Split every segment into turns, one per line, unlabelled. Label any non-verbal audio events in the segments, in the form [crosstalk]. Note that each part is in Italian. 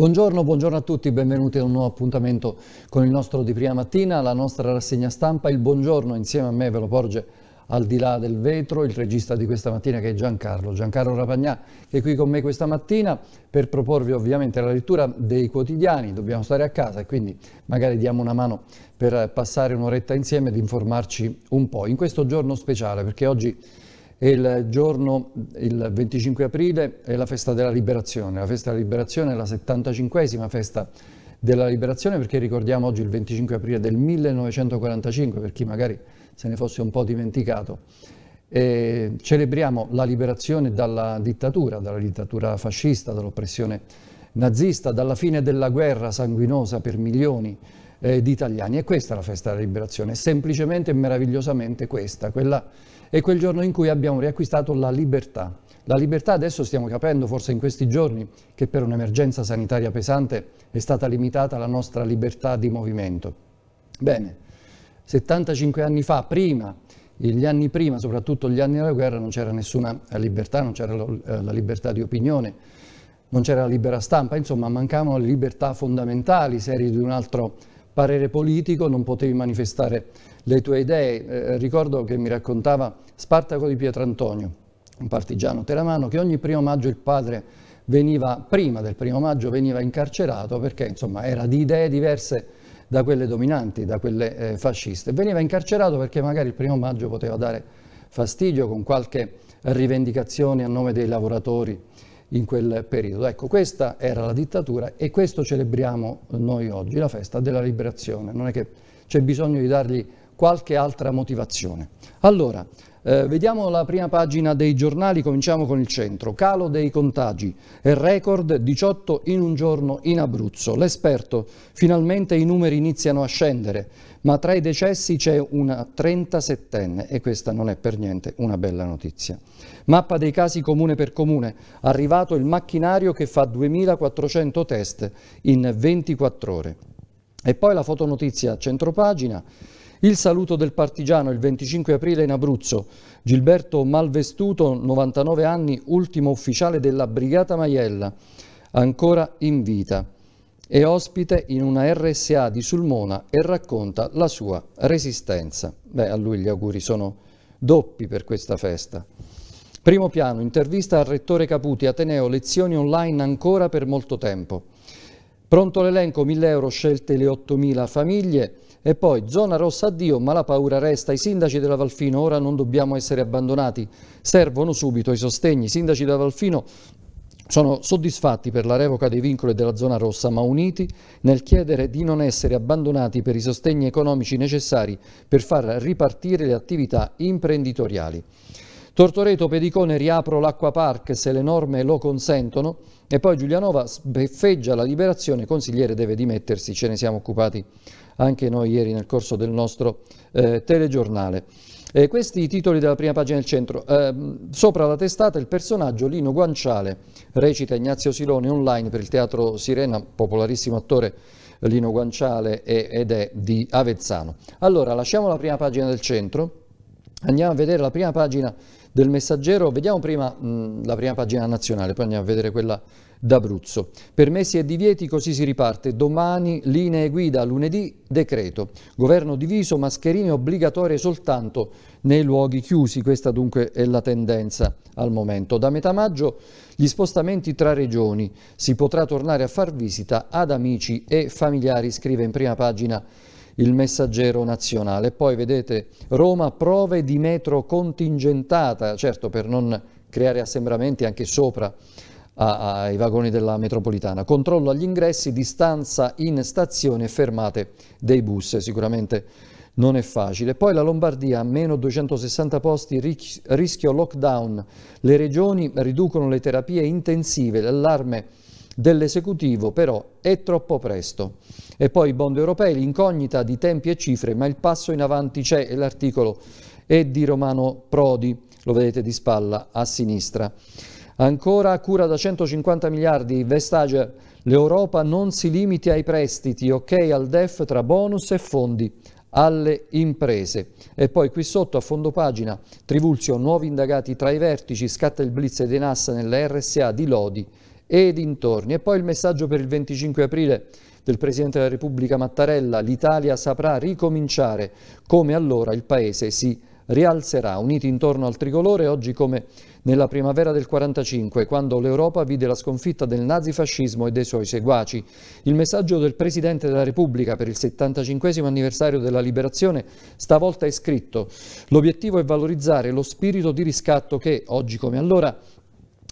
Buongiorno, buongiorno, a tutti, benvenuti a un nuovo appuntamento con il nostro di prima mattina, la nostra rassegna stampa. Il buongiorno insieme a me ve lo porge al di là del vetro il regista di questa mattina che è Giancarlo, Giancarlo Rapagnà che è qui con me questa mattina per proporvi ovviamente la lettura dei quotidiani, dobbiamo stare a casa e quindi magari diamo una mano per passare un'oretta insieme ed informarci un po' in questo giorno speciale perché oggi il giorno, il 25 aprile, è la festa della liberazione. La festa della liberazione è la 75esima festa della liberazione perché ricordiamo oggi il 25 aprile del 1945, per chi magari se ne fosse un po' dimenticato. E celebriamo la liberazione dalla dittatura, dalla dittatura fascista, dall'oppressione nazista, dalla fine della guerra sanguinosa per milioni eh, di italiani. E questa è la festa della liberazione, semplicemente e meravigliosamente questa, quella è quel giorno in cui abbiamo riacquistato la libertà. La libertà adesso stiamo capendo, forse in questi giorni, che per un'emergenza sanitaria pesante è stata limitata la nostra libertà di movimento. Bene, 75 anni fa, prima, gli anni prima, soprattutto gli anni della guerra, non c'era nessuna libertà, non c'era eh, la libertà di opinione, non c'era la libera stampa, insomma mancavano le libertà fondamentali, serie di un altro parere politico, non potevi manifestare le tue idee. Eh, ricordo che mi raccontava Spartaco di Pietrantonio, un partigiano teramano, che ogni primo maggio il padre veniva, prima del primo maggio, veniva incarcerato perché insomma era di idee diverse da quelle dominanti, da quelle eh, fasciste. Veniva incarcerato perché magari il primo maggio poteva dare fastidio con qualche rivendicazione a nome dei lavoratori in quel periodo. Ecco, questa era la dittatura e questo celebriamo noi oggi, la festa della liberazione. Non è che c'è bisogno di dargli qualche altra motivazione. Allora, eh, vediamo la prima pagina dei giornali, cominciamo con il centro. Calo dei contagi, e record 18 in un giorno in Abruzzo. L'esperto, finalmente i numeri iniziano a scendere, ma tra i decessi c'è una 37enne e questa non è per niente una bella notizia. Mappa dei casi comune per comune, arrivato il macchinario che fa 2400 test in 24 ore. E poi la fotonotizia centro pagina. Il saluto del partigiano il 25 aprile in Abruzzo. Gilberto Malvestuto, 99 anni, ultimo ufficiale della Brigata Maiella, ancora in vita. È ospite in una RSA di Sulmona e racconta la sua resistenza. Beh, a lui gli auguri sono doppi per questa festa. Primo piano, intervista al rettore Caputi, Ateneo, lezioni online ancora per molto tempo. Pronto l'elenco, 1000 euro scelte le 8000 famiglie, e poi, zona rossa addio, ma la paura resta. I sindaci della Valfino ora non dobbiamo essere abbandonati. Servono subito i sostegni. I sindaci della Valfino sono soddisfatti per la revoca dei vincoli della zona rossa, ma uniti nel chiedere di non essere abbandonati per i sostegni economici necessari per far ripartire le attività imprenditoriali. Tortoreto Pedicone riapro l'acquapark se le norme lo consentono e poi Giulianova sbeffeggia la liberazione, consigliere deve dimettersi, ce ne siamo occupati anche noi ieri nel corso del nostro eh, telegiornale. Eh, questi i titoli della prima pagina del centro. Eh, sopra la testata il personaggio Lino Guanciale, recita Ignazio Silone online per il Teatro Sirena, popolarissimo attore Lino Guanciale è, ed è di Avezzano. Allora, lasciamo la prima pagina del centro, andiamo a vedere la prima pagina del messaggero. Vediamo prima mh, mm, la prima pagina nazionale, poi andiamo a vedere quella d'Abruzzo. Permessi e divieti, così si riparte. Domani linee guida, lunedì decreto. Governo diviso, mascherine obbligatorie soltanto nei luoghi chiusi. Questa dunque è la tendenza al momento. Da metà maggio gli spostamenti tra regioni. Si potrà tornare a far visita ad amici e familiari, scrive in prima pagina il messaggero nazionale. Poi vedete Roma prove di metro contingentata, certo per non creare assembramenti anche sopra ai vagoni della metropolitana. Controllo agli ingressi, distanza in stazione fermate dei bus, sicuramente non è facile. Poi la Lombardia, meno 260 posti, rischio lockdown. Le regioni riducono le terapie intensive, l'allarme dell'esecutivo però è troppo presto. E poi i bond europei, l'incognita di tempi e cifre, ma il passo in avanti c'è e l'articolo è di Romano Prodi, lo vedete di spalla a sinistra. Ancora cura da 150 miliardi, Vestager, l'Europa non si limiti ai prestiti, ok al DEF tra bonus e fondi alle imprese. E poi qui sotto a fondo pagina Trivulzio, nuovi indagati tra i vertici, scatta il blitz dei Nassa nella RSA di Lodi e dintorni. E poi il messaggio per il 25 aprile del Presidente della Repubblica Mattarella, l'Italia saprà ricominciare, come allora il Paese si rialzerà, uniti intorno al tricolore, oggi come nella primavera del 45, quando l'Europa vide la sconfitta del nazifascismo e dei suoi seguaci. Il messaggio del Presidente della Repubblica per il 75 anniversario della liberazione stavolta è scritto «L'obiettivo è valorizzare lo spirito di riscatto che, oggi come allora,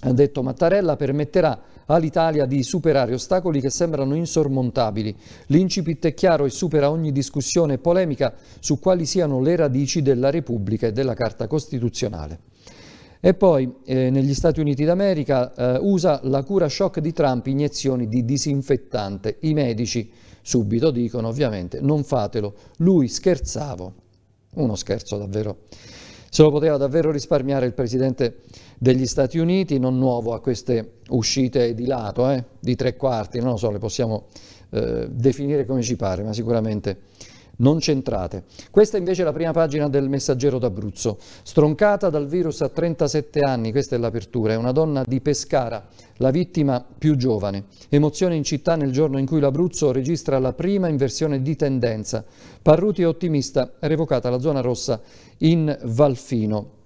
ha detto Mattarella, permetterà all'Italia di superare ostacoli che sembrano insormontabili. L'incipit è chiaro e supera ogni discussione e polemica su quali siano le radici della Repubblica e della Carta Costituzionale. E poi eh, negli Stati Uniti d'America eh, usa la cura shock di Trump iniezioni di disinfettante. I medici subito dicono ovviamente non fatelo, lui scherzavo. Uno scherzo davvero. Se lo poteva davvero risparmiare il Presidente degli Stati Uniti, non nuovo a queste uscite di lato, eh, di tre quarti, non lo so, le possiamo eh, definire come ci pare, ma sicuramente non centrate. Questa invece è la prima pagina del messaggero d'Abruzzo. Stroncata dal virus a 37 anni, questa è l'apertura, è una donna di Pescara, la vittima più giovane. Emozione in città nel giorno in cui l'Abruzzo registra la prima inversione di tendenza. Parruti è ottimista, revocata la zona rossa in Valfino.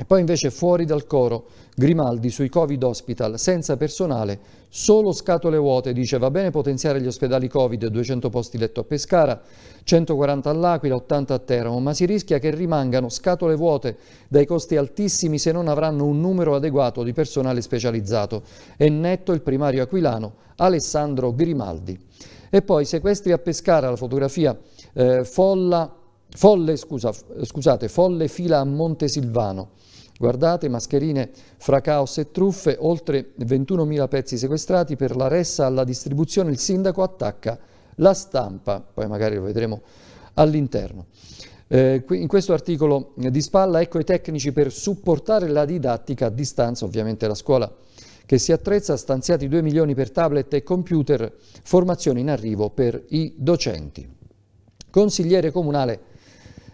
E poi invece fuori dal coro, Grimaldi sui Covid Hospital, senza personale, solo scatole vuote, dice va bene potenziare gli ospedali Covid, 200 posti letto a Pescara, 140 all'Aquila, 80 a Teramo, ma si rischia che rimangano scatole vuote dai costi altissimi se non avranno un numero adeguato di personale specializzato. È netto il primario aquilano Alessandro Grimaldi. E poi sequestri a Pescara, la fotografia eh, folla, folle, scusa, scusate, folle fila a Montesilvano. Guardate, mascherine fra caos e truffe, oltre 21.000 pezzi sequestrati per la ressa alla distribuzione, il sindaco attacca la stampa, poi magari lo vedremo all'interno. Eh, in questo articolo di spalla ecco i tecnici per supportare la didattica a distanza, ovviamente la scuola che si attrezza, stanziati 2 milioni per tablet e computer, formazione in arrivo per i docenti. Consigliere comunale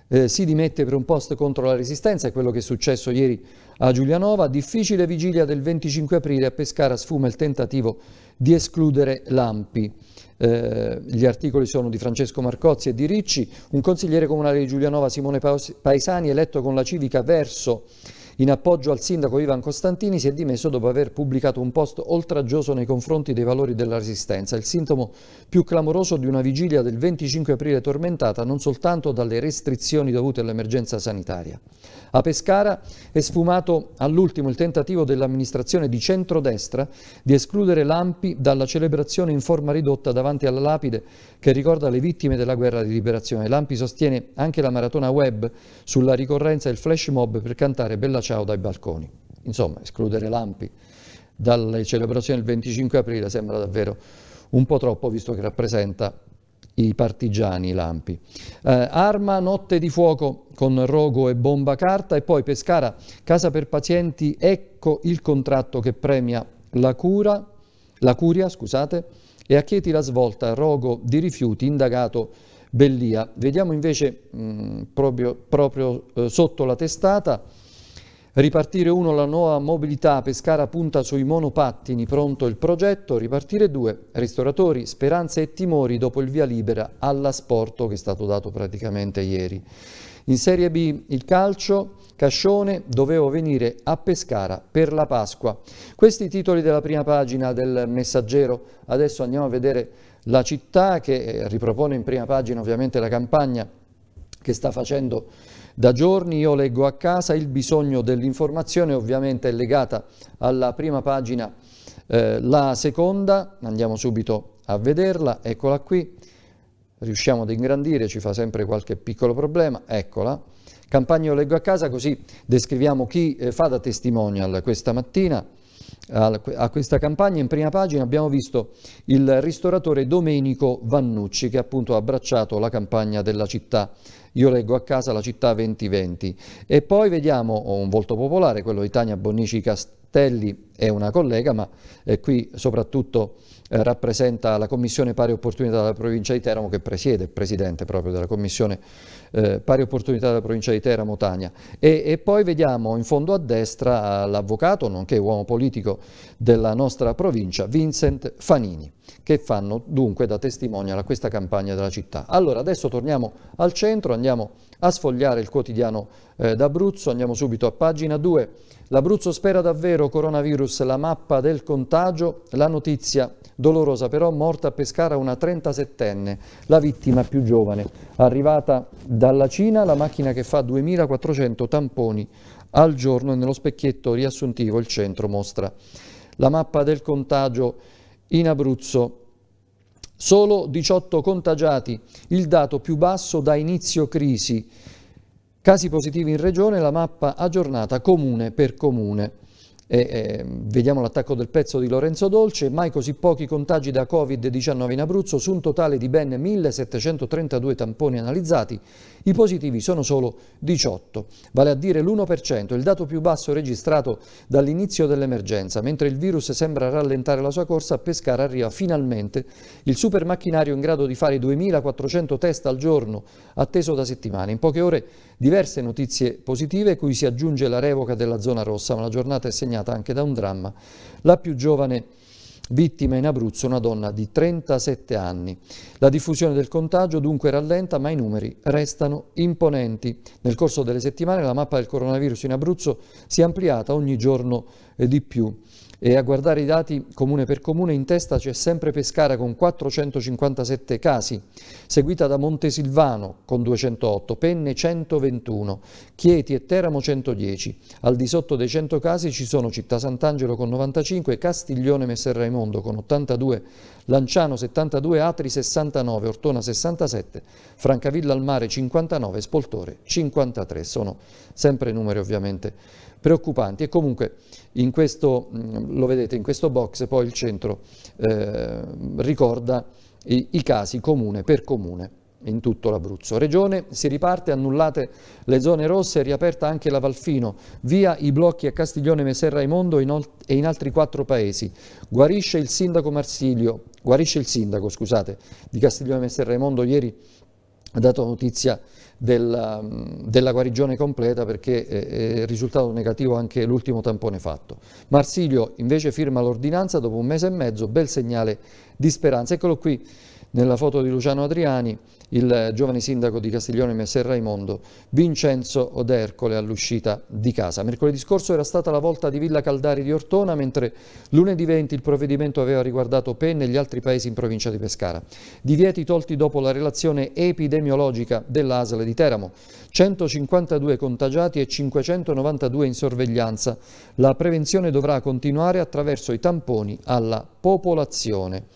eh, si dimette per un post contro la resistenza, è quello che è successo ieri a Giulianova. Difficile vigilia del 25 aprile a Pescara sfuma il tentativo di escludere Lampi. Eh, gli articoli sono di Francesco Marcozzi e di Ricci. Un consigliere comunale di Giulianova, Simone Paesani, eletto con la civica verso in appoggio al sindaco Ivan Costantini si è dimesso dopo aver pubblicato un post oltraggioso nei confronti dei valori della resistenza, il sintomo più clamoroso di una vigilia del 25 aprile tormentata non soltanto dalle restrizioni dovute all'emergenza sanitaria. A Pescara è sfumato all'ultimo il tentativo dell'amministrazione di centrodestra di escludere Lampi dalla celebrazione in forma ridotta davanti alla lapide che ricorda le vittime della guerra di liberazione. Lampi sostiene anche la maratona web sulla ricorrenza e il flash mob per cantare Bella ciao dai balconi. Insomma, escludere Lampi dalle celebrazioni del 25 aprile sembra davvero un po' troppo, visto che rappresenta i partigiani, i lampi. Eh, arma, notte di fuoco con rogo e bomba carta e poi Pescara, casa per pazienti, ecco il contratto che premia la cura, la curia, scusate, e a Chieti la svolta, rogo di rifiuti, indagato Bellia. Vediamo invece mh, mm, proprio, proprio eh, sotto la testata Ripartire 1 la nuova mobilità, Pescara punta sui monopattini, pronto il progetto. Ripartire 2, ristoratori, speranze e timori dopo il via libera all'asporto che è stato dato praticamente ieri. In Serie B il calcio, Cascione dovevo venire a Pescara per la Pasqua. Questi titoli della prima pagina del messaggero, adesso andiamo a vedere la città che eh, ripropone in prima pagina ovviamente la campagna che sta facendo da giorni io leggo a casa, il bisogno dell'informazione ovviamente è legata alla prima pagina, eh, la seconda, andiamo subito a vederla, eccola qui, riusciamo ad ingrandire, ci fa sempre qualche piccolo problema, eccola. Campagna Io leggo a casa, così descriviamo chi eh, fa da testimonial questa mattina a questa campagna. In prima pagina abbiamo visto il ristoratore Domenico Vannucci che appunto ha abbracciato la campagna della città io leggo a casa la città 2020. E poi vediamo oh, un volto popolare, quello di Tania Bonnici Castellano Martelli è una collega, ma eh, qui soprattutto eh, rappresenta la Commissione Pari Opportunità della Provincia di Teramo che presiede, il presidente proprio della Commissione eh, Pari Opportunità della Provincia di Teramo, Tania. E, e poi vediamo in fondo a destra l'avvocato, nonché uomo politico della nostra provincia, Vincent Fanini, che fanno dunque da testimonial a questa campagna della città. Allora adesso torniamo al centro, andiamo a sfogliare il quotidiano eh, d'Abruzzo, andiamo subito a pagina 2 L'Abruzzo spera davvero coronavirus, la mappa del contagio, la notizia dolorosa però morta a Pescara una 37enne, la vittima più giovane. Arrivata dalla Cina la macchina che fa 2400 tamponi al giorno e nello specchietto riassuntivo il centro mostra. La mappa del contagio in Abruzzo solo 18 contagiati, il dato più basso da inizio crisi. Casi positivi in regione, la mappa aggiornata comune per comune. E, eh, vediamo l'attacco del pezzo di Lorenzo Dolce, mai così pochi contagi da Covid-19 in Abruzzo, su un totale di ben 1732 tamponi analizzati, i positivi sono solo 18, vale a dire l'1%, il dato più basso registrato dall'inizio dell'emergenza, mentre il virus sembra rallentare la sua corsa, a Pescara arriva finalmente il super macchinario in grado di fare 2400 test al giorno, atteso da settimane. In poche ore Diverse notizie positive cui si aggiunge la revoca della zona rossa, ma la giornata è segnata anche da un dramma. La più giovane vittima in Abruzzo, una donna di 37 anni. La diffusione del contagio dunque rallenta, ma i numeri restano imponenti. Nel corso delle settimane la mappa del coronavirus in Abruzzo si è ampliata ogni giorno eh, di più e a guardare i dati comune per comune in testa c'è sempre Pescara con 457 casi, seguita da Montesilvano con 208, Penne 121, Chieti e Teramo 110. Al di sotto dei 100 casi ci sono Città Sant'Angelo con 95, Castiglione Messer Raimondo con 82, Lanciano 72, Atri 69, Ortona 67, Francavilla al Mare 59, Spoltore 53. Sono sempre numeri ovviamente preoccupanti e comunque in questo, mm, lo vedete in questo box poi il centro eh, ricorda i, i casi comune per comune in tutto l'Abruzzo. Regione si riparte, annullate le zone rosse, riaperta anche la Valfino, via i blocchi a Castiglione, Meser Raimondo e in altri quattro paesi. Guarisce il sindaco Marsilio, guarisce il sindaco, scusate, di Castiglione Meser Raimondo ieri ha dato notizia della, um, della guarigione completa perché eh, è risultato negativo anche l'ultimo tampone fatto. Marsilio invece firma l'ordinanza dopo un mese e mezzo, bel segnale di speranza. Eccolo qui nella foto di Luciano Adriani, il giovane sindaco di Castiglione Messer Raimondo, Vincenzo Odercole all'uscita di casa. Mercoledì scorso era stata la volta di Villa Caldari di Ortona, mentre lunedì 20 il provvedimento aveva riguardato Penne e gli altri paesi in provincia di Pescara. Divieti tolti dopo la relazione epidemiologica dell'ASL di Teramo. 152 contagiati e 592 in sorveglianza. La prevenzione dovrà continuare attraverso i tamponi alla popolazione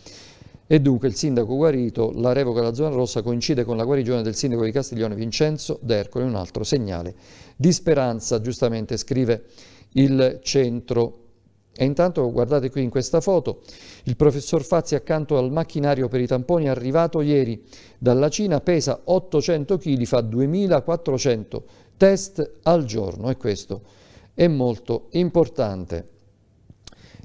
e dunque il sindaco guarito, la revoca della zona rossa coincide con la guarigione del sindaco di Castiglione Vincenzo D'Ercole, un altro segnale di speranza, giustamente scrive il centro. E intanto guardate qui in questa foto, il professor Fazzi accanto al macchinario per i tamponi arrivato ieri dalla Cina pesa 800 kg, fa 2400 test al giorno e questo è molto importante.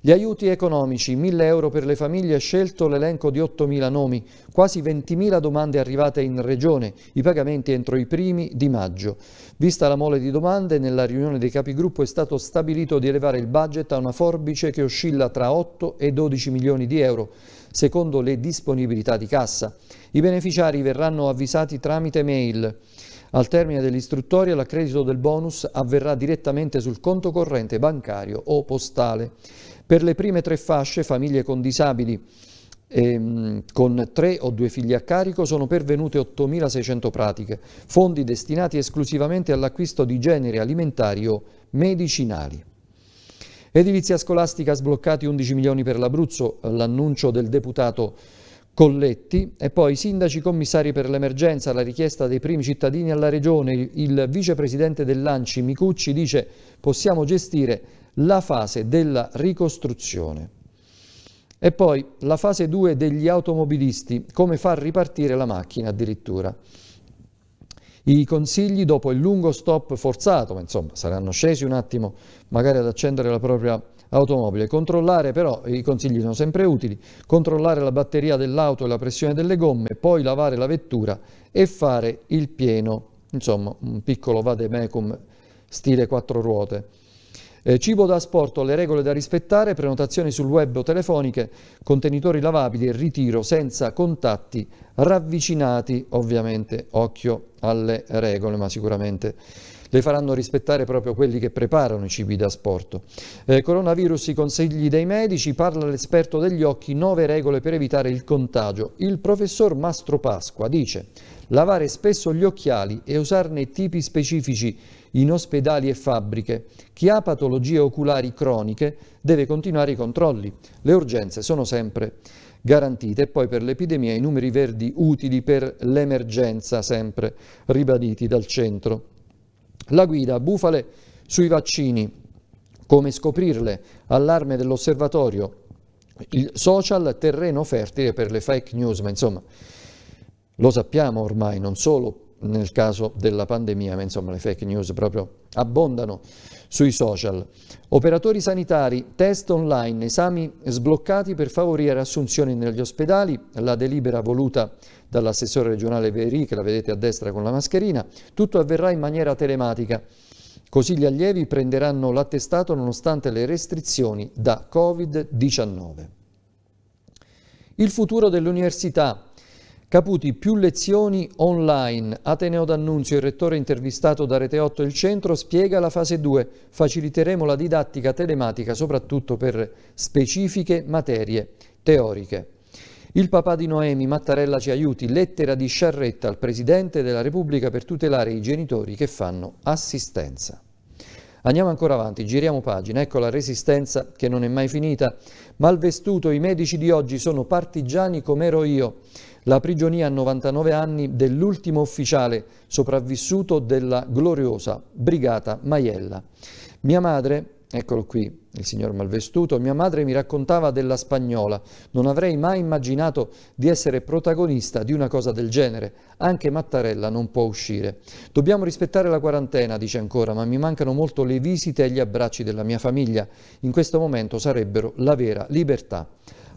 Gli aiuti economici, 1000 euro per le famiglie, scelto l'elenco di 8.000 nomi, quasi 20.000 domande arrivate in regione, i pagamenti entro i primi di maggio. Vista la mole di domande, nella riunione dei capigruppo è stato stabilito di elevare il budget a una forbice che oscilla tra 8 e 12 milioni di euro, secondo le disponibilità di cassa. I beneficiari verranno avvisati tramite mail. Al termine dell'istruttoria l'accredito del bonus avverrà direttamente sul conto corrente bancario o postale. Per le prime tre fasce, famiglie con disabili ehm, con tre o due figli a carico, sono pervenute 8.600 pratiche, fondi destinati esclusivamente all'acquisto di generi alimentari o medicinali. Edilizia scolastica sbloccati 11 milioni per l'Abruzzo, l'annuncio del deputato Colletti e poi sindaci commissari per l'emergenza, la richiesta dei primi cittadini alla regione, il vicepresidente dell'Anci Micucci dice possiamo gestire la fase della ricostruzione. E poi la fase 2 degli automobilisti, come far ripartire la macchina addirittura. I consigli dopo il lungo stop forzato, ma insomma saranno scesi un attimo magari ad accendere la propria automobile, controllare però, i consigli sono sempre utili, controllare la batteria dell'auto e la pressione delle gomme, poi lavare la vettura e fare il pieno, insomma un piccolo vademecum stile quattro ruote. Eh, cibo da asporto, le regole da rispettare, prenotazioni sul web o telefoniche, contenitori lavabili e ritiro senza contatti ravvicinati, ovviamente occhio alle regole, ma sicuramente le faranno rispettare proprio quelli che preparano i cibi da asporto. Eh, coronavirus, i consigli dei medici, parla l'esperto degli occhi, nove regole per evitare il contagio. Il professor Mastro Pasqua dice lavare spesso gli occhiali e usarne tipi specifici in ospedali e fabbriche. Chi ha patologie oculari croniche deve continuare i controlli. Le urgenze sono sempre garantite e poi per l'epidemia i numeri verdi utili per l'emergenza sempre ribaditi dal centro. La guida bufale sui vaccini, come scoprirle, allarme dell'osservatorio, il social terreno fertile per le fake news, ma insomma lo sappiamo ormai, non solo nel caso della pandemia, ma insomma le fake news proprio abbondano sui social. Operatori sanitari, test online, esami sbloccati per favorire assunzioni negli ospedali, la delibera voluta dall'assessore regionale Verì, che la vedete a destra con la mascherina, tutto avverrà in maniera telematica. Così gli allievi prenderanno l'attestato nonostante le restrizioni da Covid-19. Il futuro dell'università. Caputi più lezioni online. Ateneo D'Annunzio, il rettore intervistato da Rete 8 e il Centro, spiega la fase 2. Faciliteremo la didattica telematica soprattutto per specifiche materie teoriche. Il papà di Noemi, Mattarella ci aiuti, lettera di sciarretta al Presidente della Repubblica per tutelare i genitori che fanno assistenza. Andiamo ancora avanti, giriamo pagina, ecco la resistenza che non è mai finita. Malvestuto, i medici di oggi sono partigiani come ero io la prigionia a 99 anni dell'ultimo ufficiale sopravvissuto della gloriosa brigata Maiella. Mia madre, eccolo qui, il signor Malvestuto, mia madre mi raccontava della spagnola. Non avrei mai immaginato di essere protagonista di una cosa del genere. Anche Mattarella non può uscire. Dobbiamo rispettare la quarantena, dice ancora, ma mi mancano molto le visite e gli abbracci della mia famiglia. In questo momento sarebbero la vera libertà.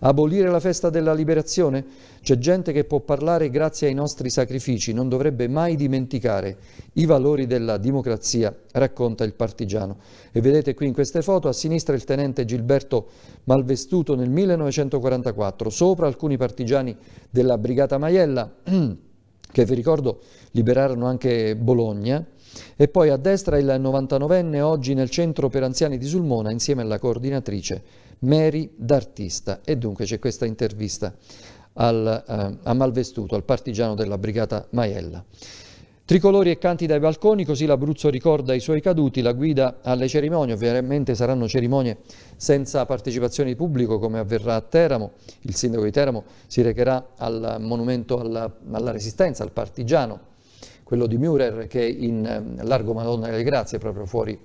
Abolire la festa della liberazione? C'è gente che può parlare grazie ai nostri sacrifici, non dovrebbe mai dimenticare i valori della democrazia, racconta il partigiano. E vedete qui in queste foto a sinistra il tenente Gilberto Malvestuto nel 1944, sopra alcuni partigiani della Brigata Maiella, [clears throat] che vi ricordo liberarono anche Bologna, e poi a destra il 99enne oggi nel centro per anziani di Sulmona insieme alla coordinatrice Mary d'Artista. E dunque c'è questa intervista al, eh, a Malvestuto, al partigiano della brigata Maiella. Tricolori e canti dai balconi, così l'Abruzzo ricorda i suoi caduti, la guida alle cerimonie, ovviamente saranno cerimonie senza partecipazione di pubblico come avverrà a Teramo, il sindaco di Teramo si recherà al monumento alla, alla resistenza, al partigiano, quello di Mürer che è in eh, largo Madonna delle Grazie, proprio fuori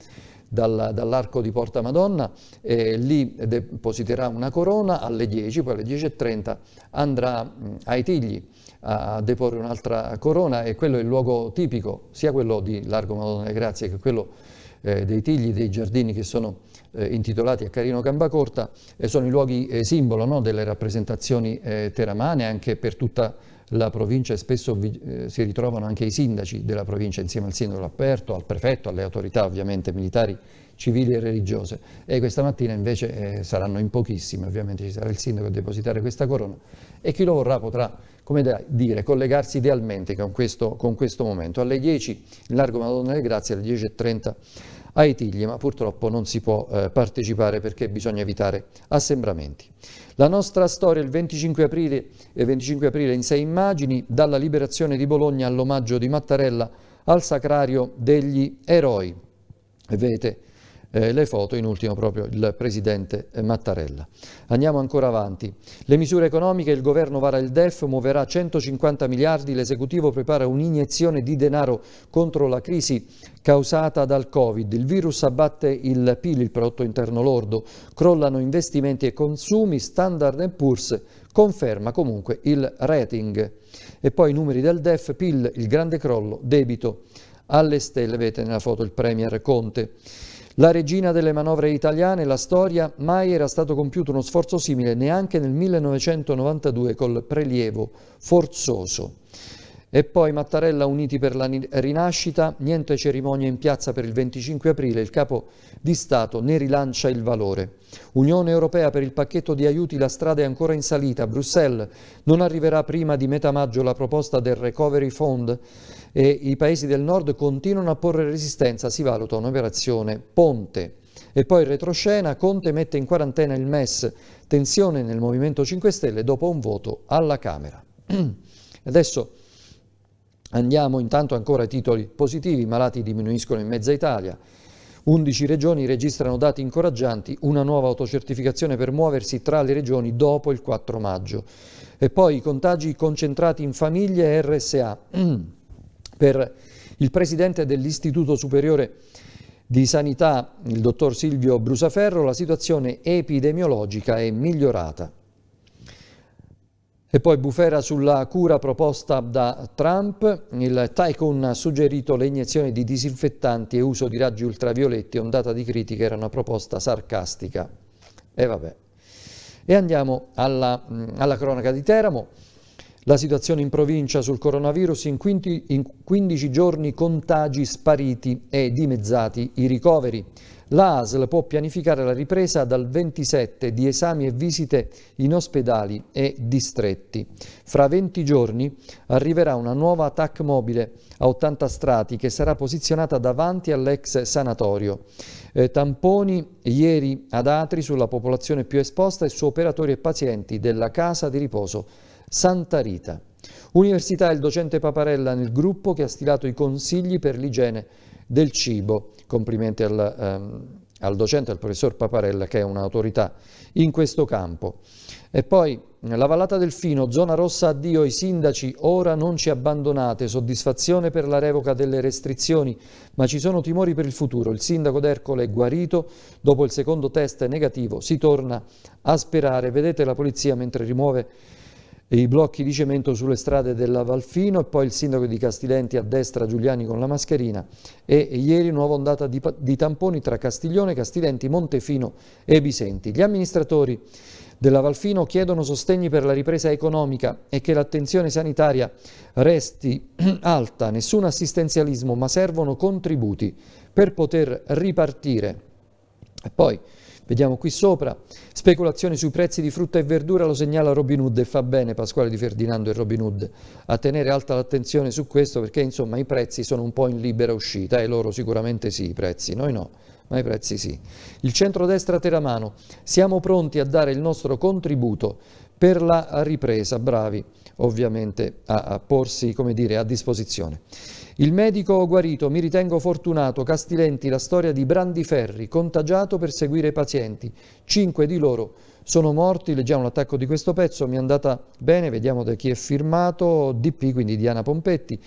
dall'arco di Porta Madonna, eh, lì depositerà una corona alle 10, poi alle 10.30 andrà ai Tigli a deporre un'altra corona e quello è il luogo tipico, sia quello di Largo Madonna delle Grazie che quello eh, dei Tigli, dei giardini che sono eh, intitolati a Carino Cambacorta, sono i luoghi eh, simbolo no, delle rappresentazioni eh, teramane anche per tutta la la provincia e spesso vi, eh, si ritrovano anche i sindaci della provincia insieme al sindaco aperto, al prefetto, alle autorità ovviamente militari, civili e religiose e questa mattina invece eh, saranno in pochissime, ovviamente ci sarà il sindaco a depositare questa corona e chi lo vorrà potrà come dire, collegarsi idealmente con questo, con questo momento. Alle 10 il Largo Madonna delle Grazie, alle 10.30 ai Tigli, ma purtroppo non si può eh, partecipare perché bisogna evitare assembramenti. La nostra storia il 25 aprile, eh, 25 aprile in sei immagini, dalla liberazione di Bologna all'omaggio di Mattarella al sacrario degli eroi. Vedete, eh, le foto, in ultimo proprio il Presidente eh, Mattarella. Andiamo ancora avanti. Le misure economiche, il Governo vara il DEF, muoverà 150 miliardi, l'Esecutivo prepara un'iniezione di denaro contro la crisi causata dal Covid. Il virus abbatte il PIL, il prodotto interno lordo, crollano investimenti e consumi, Standard Poor's conferma comunque il rating. E poi i numeri del DEF, PIL, il grande crollo, debito alle stelle, vedete nella foto il Premier Conte. La regina delle manovre italiane, la storia, mai era stato compiuto uno sforzo simile neanche nel 1992 col prelievo forzoso. E poi Mattarella uniti per la rinascita, niente cerimonia in piazza per il 25 aprile, il capo di Stato ne rilancia il valore. Unione Europea per il pacchetto di aiuti, la strada è ancora in salita, Bruxelles non arriverà prima di metà maggio la proposta del Recovery Fund e i paesi del nord continuano a porre resistenza, si valuta un'operazione ponte. E poi retroscena, Conte mette in quarantena il MES, tensione nel Movimento 5 Stelle dopo un voto alla Camera. [clears throat] Adesso andiamo intanto ancora ai titoli positivi, i malati diminuiscono in mezza Italia, 11 regioni registrano dati incoraggianti, una nuova autocertificazione per muoversi tra le regioni dopo il 4 maggio. E poi i contagi concentrati in famiglie RSA. [clears throat] per il presidente dell'Istituto Superiore di Sanità, il dottor Silvio Brusaferro, la situazione epidemiologica è migliorata. E poi bufera sulla cura proposta da Trump, il Tycoon ha suggerito le iniezioni di disinfettanti e uso di raggi ultravioletti, ondata di critiche, era una proposta sarcastica. E vabbè. E andiamo alla, alla cronaca di Teramo. La situazione in provincia sul coronavirus in 15 giorni contagi spariti e dimezzati i ricoveri. L'ASL può pianificare la ripresa dal 27 di esami e visite in ospedali e distretti. Fra 20 giorni arriverà una nuova TAC mobile a 80 strati che sarà posizionata davanti all'ex sanatorio. Eh, tamponi ieri ad Atri sulla popolazione più esposta e su operatori e pazienti della casa di riposo Santa Rita. Università e il docente Paparella nel gruppo che ha stilato i consigli per l'igiene del cibo. Complimenti al, ehm, al docente, al professor Paparella, che è un'autorità in questo campo. E poi la Vallata del Fino, zona rossa, addio ai sindaci, ora non ci abbandonate, soddisfazione per la revoca delle restrizioni, ma ci sono timori per il futuro. Il sindaco d'Ercole è guarito, dopo il secondo test negativo si torna a sperare. Vedete la polizia mentre rimuove i blocchi di cemento sulle strade della Valfino e poi il sindaco di Castilenti a destra Giuliani con la mascherina e ieri nuova ondata di, di tamponi tra Castiglione, Castilenti, Montefino e Bisenti. Gli amministratori della Valfino chiedono sostegni per la ripresa economica e che l'attenzione sanitaria resti [clears throat] alta, nessun assistenzialismo ma servono contributi per poter ripartire. E poi Vediamo qui sopra, speculazioni sui prezzi di frutta e verdura lo segnala Robin Hood e fa bene Pasquale Di Ferdinando e Robin Hood a tenere alta l'attenzione su questo perché insomma i prezzi sono un po' in libera uscita e loro sicuramente sì i prezzi, noi no, ma i prezzi sì. Il centrodestra Teramano, siamo pronti a dare il nostro contributo per la ripresa, bravi ovviamente a, a porsi come dire, a disposizione. Il medico guarito, mi ritengo fortunato, Castilenti, la storia di Brandiferri, contagiato per seguire i pazienti. Cinque di loro sono morti, leggiamo l'attacco di questo pezzo, mi è andata bene, vediamo da chi è firmato, DP, quindi Diana Pompetti.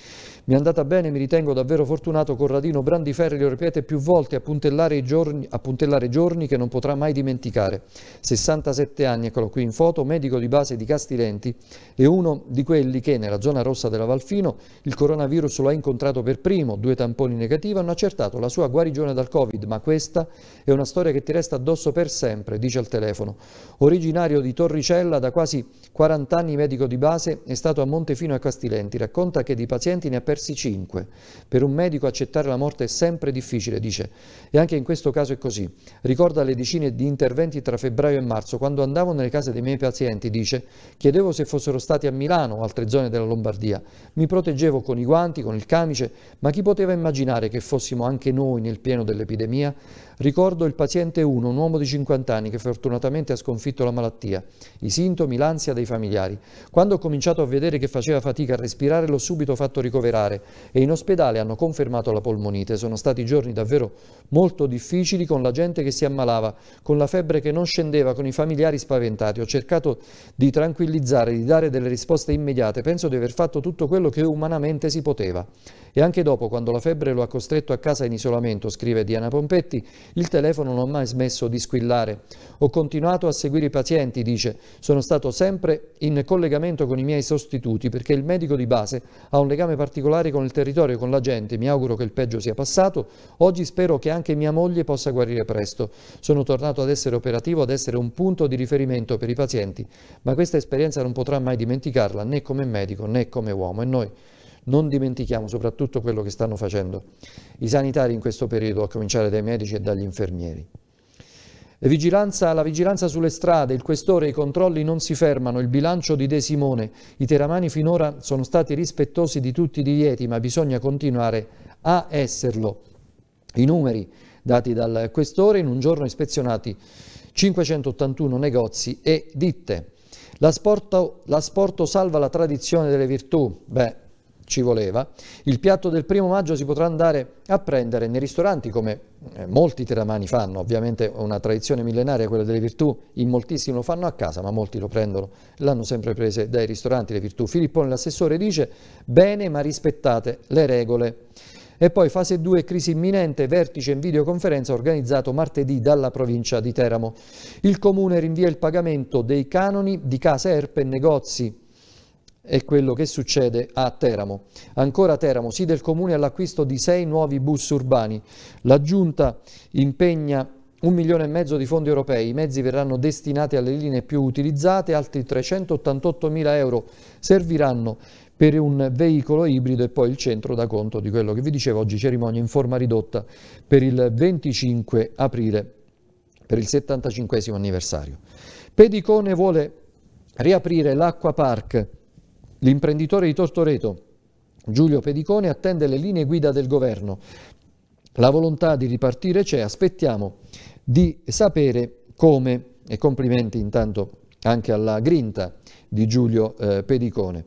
Mi è andata bene, mi ritengo davvero fortunato. Corradino Brandiferri lo ripete più volte a puntellare, giorni, a puntellare giorni che non potrà mai dimenticare. 67 anni, eccolo qui in foto, medico di base di Castilenti e uno di quelli che nella zona rossa della Valfino il coronavirus lo ha incontrato per primo, due tamponi negativi hanno accertato la sua guarigione dal Covid, ma questa è una storia che ti resta addosso per sempre, dice al telefono. Originario di Torricella, da quasi 40 anni medico di base, è stato a Montefino a Castilenti. Racconta che di pazienti ne ha perso persi cinque. Per un medico accettare la morte è sempre difficile, dice, e anche in questo caso è così. Ricorda le decine di interventi tra febbraio e marzo. Quando andavo nelle case dei miei pazienti, dice, chiedevo se fossero stati a Milano o altre zone della Lombardia. Mi proteggevo con i guanti, con il camice, ma chi poteva immaginare che fossimo anche noi nel pieno dell'epidemia? Ricordo il paziente 1, un uomo di 50 anni che fortunatamente ha sconfitto la malattia, i sintomi, l'ansia dei familiari. Quando ho cominciato a vedere che faceva fatica a respirare, l'ho subito fatto ricoverare ospedare e in ospedale hanno confermato la polmonite. Sono stati giorni davvero molto difficili con la gente che si ammalava, con la febbre che non scendeva, con i familiari spaventati. Ho cercato di tranquillizzare, di dare delle risposte immediate. Penso di aver fatto tutto quello che umanamente si poteva. E anche dopo, quando la febbre lo ha costretto a casa in isolamento, scrive Diana Pompetti, il telefono non ha mai smesso di squillare. Ho continuato a seguire i pazienti, dice. Sono stato sempre in collegamento con i miei sostituti perché il medico di base ha un legame particolare particolare con il territorio, con la gente. Mi auguro che il peggio sia passato. Oggi spero che anche mia moglie possa guarire presto. Sono tornato ad essere operativo, ad essere un punto di riferimento per i pazienti, ma questa esperienza non potrà mai dimenticarla né come medico né come uomo. E noi non dimentichiamo soprattutto quello che stanno facendo i sanitari in questo periodo, a cominciare dai medici e dagli infermieri. Vigilanza, la vigilanza sulle strade, il questore i controlli non si fermano, il bilancio di De Simone. I teramani finora sono stati rispettosi di tutti i divieti, ma bisogna continuare a esserlo. I numeri dati dal questore in un giorno ispezionati 581 negozi e ditte. L'asporto salva la tradizione delle virtù. Beh, ci voleva, il piatto del primo maggio si potrà andare a prendere nei ristoranti come eh, molti teramani fanno, ovviamente è una tradizione millenaria quella delle virtù, in moltissimi lo fanno a casa ma molti lo prendono, l'hanno sempre prese dai ristoranti le virtù. Filippone l'assessore dice bene ma rispettate le regole. E poi fase 2 crisi imminente, vertice in videoconferenza organizzato martedì dalla provincia di Teramo. Il comune rinvia il pagamento dei canoni di casa erpe e negozi è quello che succede a Teramo. Ancora Teramo, sì del Comune all'acquisto di sei nuovi bus urbani. La Giunta impegna un milione e mezzo di fondi europei, i mezzi verranno destinati alle linee più utilizzate, altri 388 mila euro serviranno per un veicolo ibrido e poi il centro da conto di quello che vi dicevo oggi, cerimonia in forma ridotta per il 25 aprile, per il 75 anniversario. Pedicone vuole riaprire l'Acqua Park L'imprenditore di Tortoreto, Giulio Pedicone, attende le linee guida del governo. La volontà di ripartire c'è, aspettiamo di sapere come e complimenti intanto anche alla grinta di Giulio eh, Pedicone.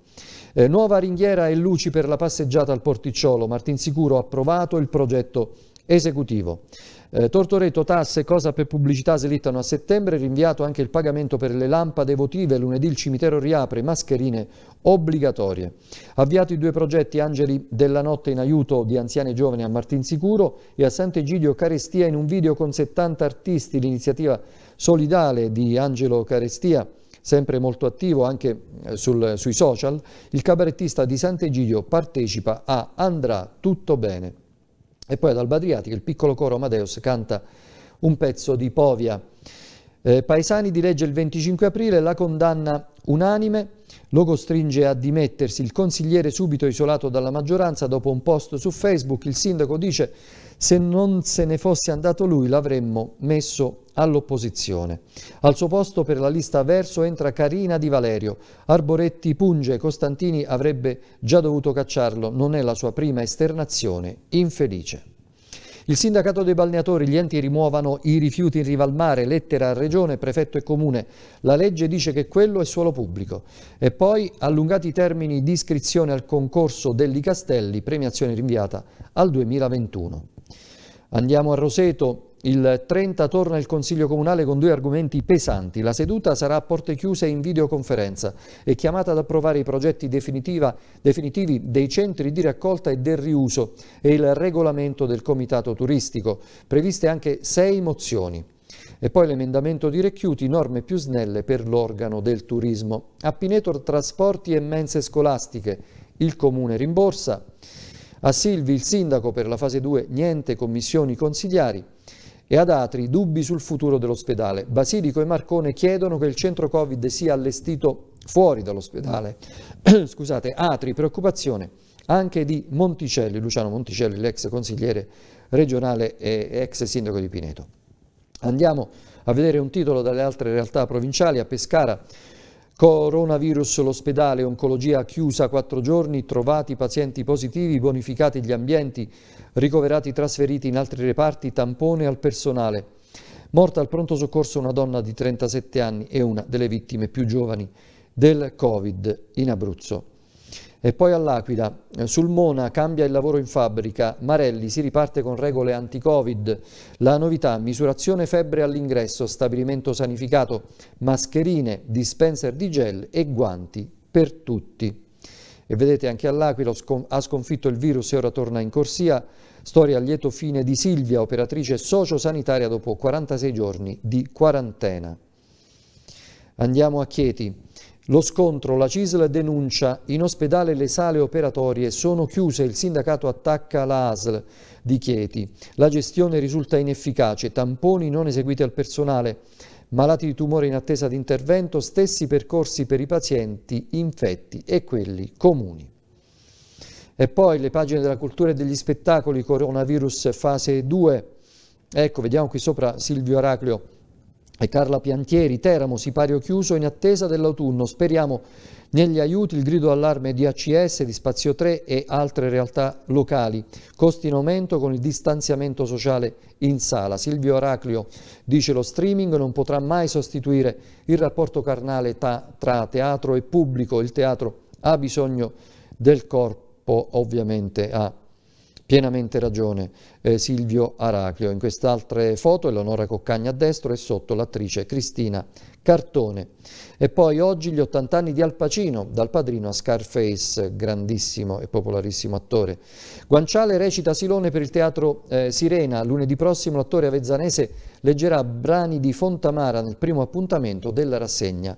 Eh, nuova ringhiera e luci per la passeggiata al porticciolo, Martinsicuro ha approvato il progetto esecutivo. Eh, Tortoreto, tasse, cosa per pubblicità slittano a settembre, rinviato anche il pagamento per le lampade votive, lunedì il cimitero riapre, mascherine obbligatorie. Avviato i due progetti Angeli della Notte in aiuto di anziani e giovani a Martinsicuro e a Sant'Egidio Carestia in un video con 70 artisti, l'iniziativa solidale di Angelo Carestia sempre molto attivo anche eh, sul, sui social, il cabarettista di Sant'Egidio partecipa a Andrà tutto bene. E poi ad Alba Adriatica il piccolo coro Amadeus canta un pezzo di Povia. Eh, Paesani dilegge il 25 aprile la condanna unanime, lo costringe a dimettersi, il consigliere subito isolato dalla maggioranza dopo un post su Facebook, il sindaco dice se non se ne fosse andato lui l'avremmo messo all'opposizione. Al suo posto per la lista Verso entra Carina Di Valerio. Arboretti punge, Costantini avrebbe già dovuto cacciarlo, non è la sua prima esternazione, infelice. Il sindacato dei balneatori, gli enti rimuovano i rifiuti in riva al mare, lettera a regione, prefetto e comune. La legge dice che quello è suolo pubblico. E poi allungati i termini di iscrizione al concorso degli Castelli, premiazione rinviata al 2021. Andiamo a Roseto, il 30 torna il Consiglio Comunale con due argomenti pesanti. La seduta sarà a porte chiuse in videoconferenza e chiamata ad approvare i progetti definitivi dei centri di raccolta e del riuso e il regolamento del Comitato Turistico. Previste anche sei mozioni. E poi l'emendamento di Recchiuti, norme più snelle per l'organo del turismo. A Pinetor trasporti e mense scolastiche. Il Comune rimborsa. A Silvi il Sindaco per la fase 2 niente commissioni consigliari e ad Atri dubbi sul futuro dell'ospedale. Basilico e Marcone chiedono che il centro Covid sia allestito fuori dall'ospedale. [clears throat] Scusate, Atri, preoccupazione anche di Monticelli, Luciano Monticelli, l'ex consigliere regionale e ex sindaco di Pineto. Andiamo a vedere un titolo dalle altre realtà provinciali. A Pescara, coronavirus, l'ospedale, oncologia chiusa quattro giorni, trovati pazienti positivi, bonificati gli ambienti ricoverati trasferiti in altri reparti, tampone al personale. Morta al pronto soccorso una donna di 37 anni e una delle vittime più giovani del Covid in Abruzzo. E poi all'Aquila, sul Mona cambia il lavoro in fabbrica, Marelli si riparte con regole anti-Covid, la novità misurazione febbre all'ingresso, stabilimento sanificato, mascherine, dispenser di gel e guanti per tutti. E vedete anche all'Aquila ha sconfitto il virus e ora torna in corsia, Storia a lieto fine di Silvia, operatrice sociosanitaria dopo 46 giorni di quarantena. Andiamo a Chieti. Lo scontro, la CISL denuncia, in ospedale le sale operatorie sono chiuse, il sindacato attacca la ASL di Chieti. La gestione risulta inefficace, tamponi non eseguiti al personale, malati di tumore in attesa di intervento, stessi percorsi per i pazienti infetti e quelli comuni. E poi le pagine della cultura e degli spettacoli, coronavirus fase 2. Ecco, vediamo qui sopra Silvio Araclio e Carla Piantieri, Teramo, sipario chiuso in attesa dell'autunno. Speriamo negli aiuti il grido allarme di ACS, di Spazio 3 e altre realtà locali. Costi in aumento con il distanziamento sociale in sala. Silvio Araclio dice lo streaming non potrà mai sostituire il rapporto carnale tra teatro e pubblico. Il teatro ha bisogno del corpo ovviamente ha pienamente ragione eh, Silvio Araclio. In quest'altra foto Eleonora Coccagna a destra e sotto l'attrice Cristina Cartone. E poi oggi gli 80 anni di Al Pacino, dal padrino a Scarface, grandissimo e popolarissimo attore. Guanciale recita Silone per il teatro eh, Sirena. Lunedì prossimo l'attore avezzanese leggerà brani di Fontamara nel primo appuntamento della rassegna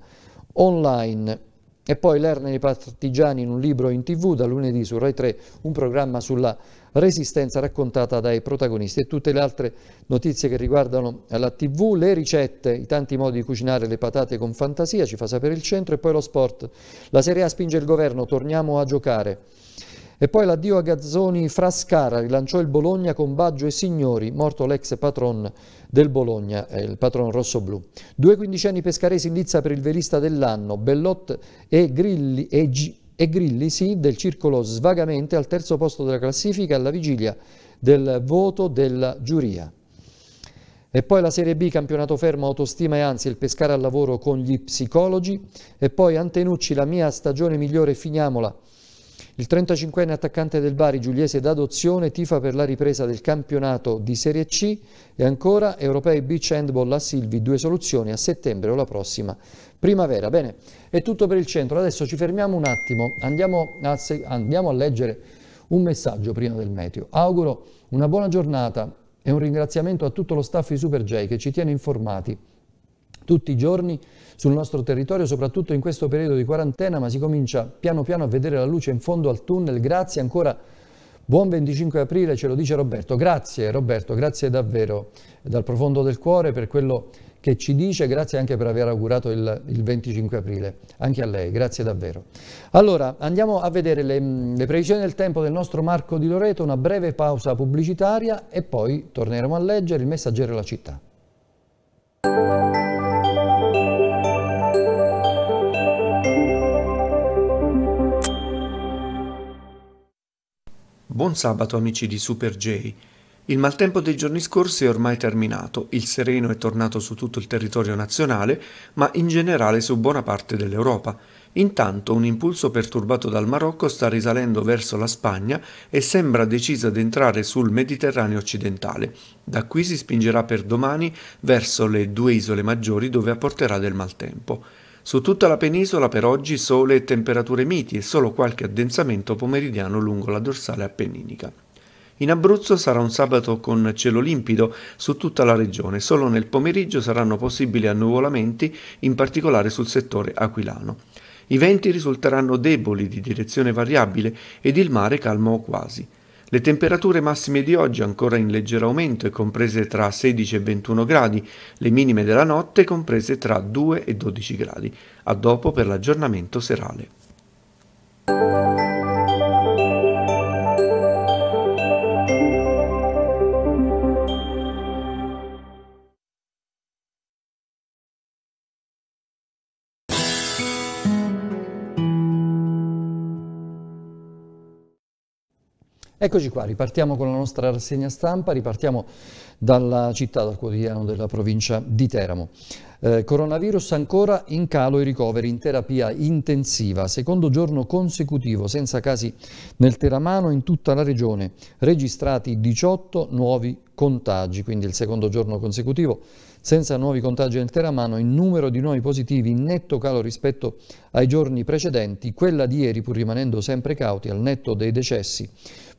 online. E poi Lerner e i partigiani in un libro in tv, da lunedì su Rai 3, un programma sulla resistenza raccontata dai protagonisti e tutte le altre notizie che riguardano la tv, le ricette, i tanti modi di cucinare le patate con fantasia, ci fa sapere il centro e poi lo sport. La Serie A spinge il governo, torniamo a giocare. E poi l'addio a Gazzoni Frascara rilanciò il Bologna con Baggio e Signori, morto l'ex patron del Bologna, eh, il patron rossoblù. Due quindicenni pescaresi in lizza per il velista dell'anno, Bellot e Grilli, e G, e Grilli sì, del circolo svagamente al terzo posto della classifica alla vigilia del voto della giuria. E poi la Serie B, campionato fermo, autostima e ansia, il pescare al lavoro con gli psicologi. E poi Antenucci, la mia stagione migliore, finiamola il 35enne attaccante del Bari, Giuliese d'adozione, tifa per la ripresa del campionato di Serie C e ancora Europei Beach Handball a Silvi, due soluzioni a settembre o la prossima primavera. Bene, è tutto per il centro. Adesso ci fermiamo un attimo, andiamo a, andiamo a leggere un messaggio prima del meteo. Auguro una buona giornata e un ringraziamento a tutto lo staff di Super J che ci tiene informati tutti i giorni sul nostro territorio, soprattutto in questo periodo di quarantena, ma si comincia piano piano a vedere la luce in fondo al tunnel. Grazie ancora. Buon 25 aprile, ce lo dice Roberto. Grazie Roberto, grazie davvero dal profondo del cuore per quello che ci dice, grazie anche per aver augurato il, il, 25 aprile, anche a lei, grazie davvero. Allora, andiamo a vedere le, le, previsioni del tempo del nostro Marco Di Loreto, una breve pausa pubblicitaria e poi torneremo a leggere il messaggero della città.
Buon sabato amici di Super J. Il maltempo dei giorni scorsi è ormai terminato, il sereno è tornato su tutto il territorio nazionale, ma in generale su buona parte dell'Europa. Intanto un impulso perturbato dal Marocco sta risalendo verso la Spagna e sembra decisa ad entrare sul Mediterraneo occidentale. Da qui si spingerà per domani verso le due isole maggiori dove apporterà del maltempo. Su tutta la penisola per oggi sole e temperature miti e solo qualche addensamento pomeridiano lungo la dorsale appenninica. In Abruzzo sarà un sabato con cielo limpido su tutta la regione, solo nel pomeriggio saranno possibili annuvolamenti, in particolare sul settore aquilano. I venti risulteranno deboli di direzione variabile ed il mare calmo quasi. Le temperature massime di oggi ancora in leggero aumento e comprese tra 16 e 21 gradi, le minime della notte comprese tra 2 e 12 gradi. A dopo per l'aggiornamento serale.
Eccoci qua, ripartiamo con la nostra rassegna stampa, ripartiamo dalla città, dal quotidiano della provincia di Teramo. Eh, coronavirus ancora in calo i ricoveri in terapia intensiva, secondo giorno consecutivo senza casi nel Teramano in tutta la regione, registrati 18 nuovi contagi, quindi il secondo giorno consecutivo senza nuovi contagi nel Teramano, il numero di nuovi positivi in netto calo rispetto ai giorni precedenti, quella di ieri pur rimanendo sempre cauti al netto dei decessi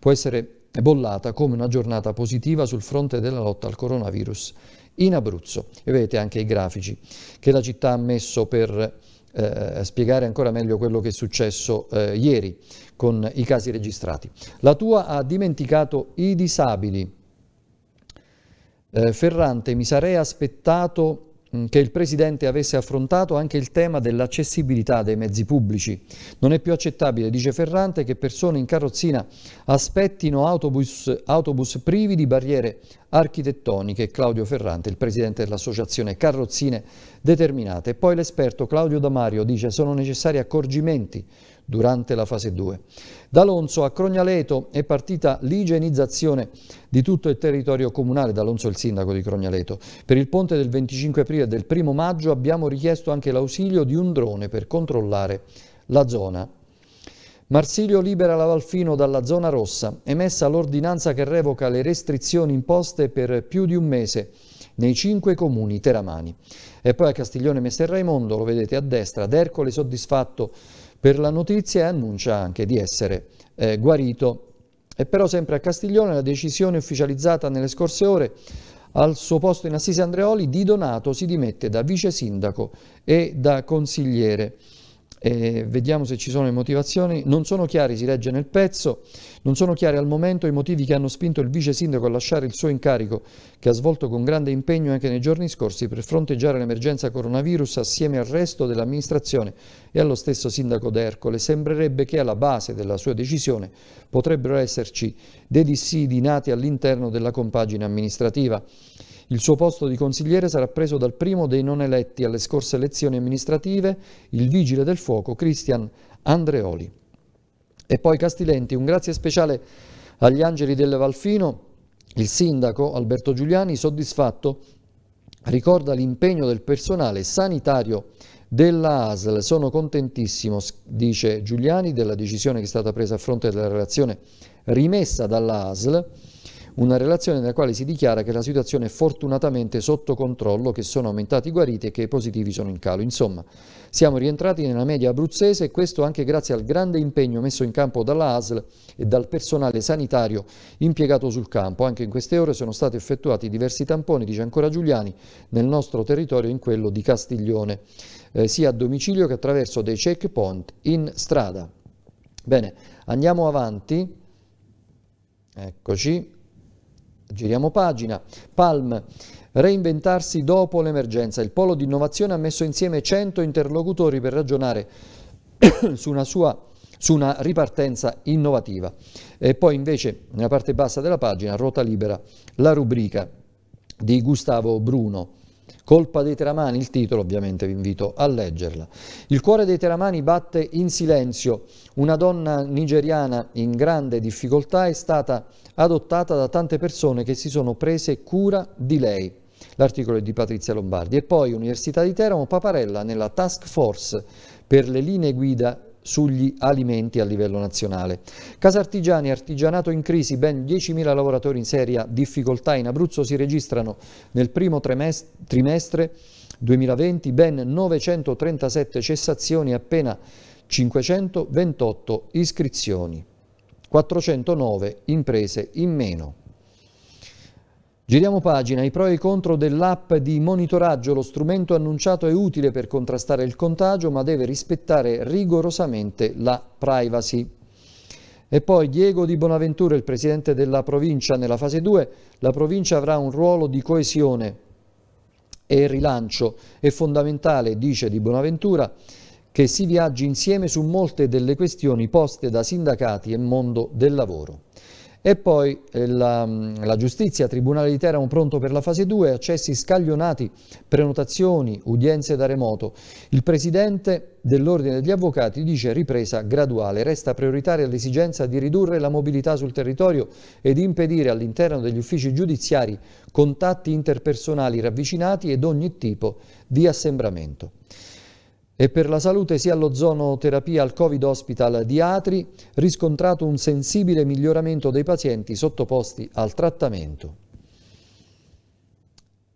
può essere bollata come una giornata positiva sul fronte della lotta al coronavirus in Abruzzo. E vedete anche i grafici che la città ha messo per eh, spiegare ancora meglio quello che è successo eh, ieri con i casi registrati. La tua ha dimenticato i disabili. Eh, Ferrante, mi sarei aspettato Mm, che il Presidente avesse affrontato anche il tema dell'accessibilità dei mezzi pubblici. Non è più accettabile, dice Ferrante, che persone in carrozzina aspettino autobus, autobus privi di barriere architettoniche. Claudio Ferrante, il Presidente dell'Associazione Carrozzine Determinate. Poi l'esperto Claudio Damario dice che sono necessari accorgimenti durante la fase 2. Da Lonzo a Crognaleto è partita l'igienizzazione di tutto il territorio comunale, da Lonzo il sindaco di Crognaleto. Per il ponte del 25 aprile e del 1 maggio abbiamo richiesto anche l'ausilio di un drone per controllare la zona Marsilio libera la Valfino dalla zona rossa, emessa l'ordinanza che revoca le restrizioni imposte per più di un mese nei cinque comuni teramani. E poi a Castiglione Messer Raimondo, lo vedete a destra, D'Ercole soddisfatto per la notizia e annuncia anche di essere eh, guarito. E però sempre a Castiglione la decisione ufficializzata nelle scorse ore al suo posto in Assise Andreoli Di Donato si dimette da vice sindaco e da consigliere eh, vediamo se ci sono le motivazioni, non sono chiari, si legge nel pezzo, non sono chiari al momento i motivi che hanno spinto il vice sindaco a lasciare il suo incarico, che ha svolto con grande impegno anche nei giorni scorsi per fronteggiare l'emergenza coronavirus assieme al resto dell'amministrazione e allo stesso sindaco d'Ercole. Sembrerebbe che alla base della sua decisione potrebbero esserci dei dissidi nati all'interno della compagine amministrativa. Il suo posto di consigliere sarà preso dal primo dei non eletti alle scorse elezioni amministrative, il vigile del fuoco Cristian Andreoli. E poi Castilenti, un grazie speciale agli angeli del Valfino, il sindaco Alberto Giuliani, soddisfatto, ricorda l'impegno del personale sanitario della ASL. Sono contentissimo, dice Giuliani, della decisione che è stata presa a fronte della relazione rimessa dalla ASL una relazione nella quale si dichiara che la situazione è fortunatamente sotto controllo, che sono aumentati i guariti e che i positivi sono in calo. Insomma, siamo rientrati nella media abruzzese e questo anche grazie al grande impegno messo in campo dalla ASL e dal personale sanitario impiegato sul campo. Anche in queste ore sono stati effettuati diversi tamponi, dice ancora Giuliani, nel nostro territorio in quello di Castiglione, eh, sia a domicilio che attraverso dei checkpoint in strada. Bene, andiamo avanti. Eccoci. Giriamo pagina. Palm, reinventarsi dopo l'emergenza. Il polo di innovazione ha messo insieme 100 interlocutori per ragionare [coughs] su una sua su una ripartenza innovativa. E poi invece nella parte bassa della pagina, ruota libera, la rubrica di Gustavo Bruno. Colpa dei teramani, il titolo ovviamente vi invito a leggerla. Il cuore dei teramani batte in silenzio. Una donna nigeriana in grande difficoltà è stata adottata da tante persone che si sono prese cura di lei. L'articolo è di Patrizia Lombardi. E poi Università di Teramo, Paparella nella task force per le linee guida sugli alimenti a livello nazionale. Casa Casartigiani, artigianato in crisi, ben 10.000 lavoratori in seria difficoltà in Abruzzo si registrano nel primo trimestre 2020 ben 937 cessazioni e appena 528 iscrizioni. 409 imprese in meno. Giriamo pagina, i pro e i contro dell'app di monitoraggio, lo strumento annunciato è utile per contrastare il contagio ma deve rispettare rigorosamente la privacy. E poi Diego Di Bonaventura, il presidente della provincia nella fase 2, la provincia avrà un ruolo di coesione e rilancio, è fondamentale, dice Di Bonaventura, che si viaggi insieme su molte delle questioni poste da sindacati e mondo del lavoro. E poi eh, la, mm, la, giustizia, Tribunale di Teramo pronto per la fase 2, accessi scaglionati, prenotazioni, udienze da remoto. Il presidente dell'Ordine degli Avvocati dice ripresa graduale, resta prioritaria l'esigenza di ridurre la mobilità sul territorio ed impedire all'interno degli uffici giudiziari contatti interpersonali ravvicinati ed ogni tipo di assembramento e per la salute sia all'ozono terapia al Covid Hospital di Atri, riscontrato un sensibile miglioramento dei pazienti sottoposti al trattamento.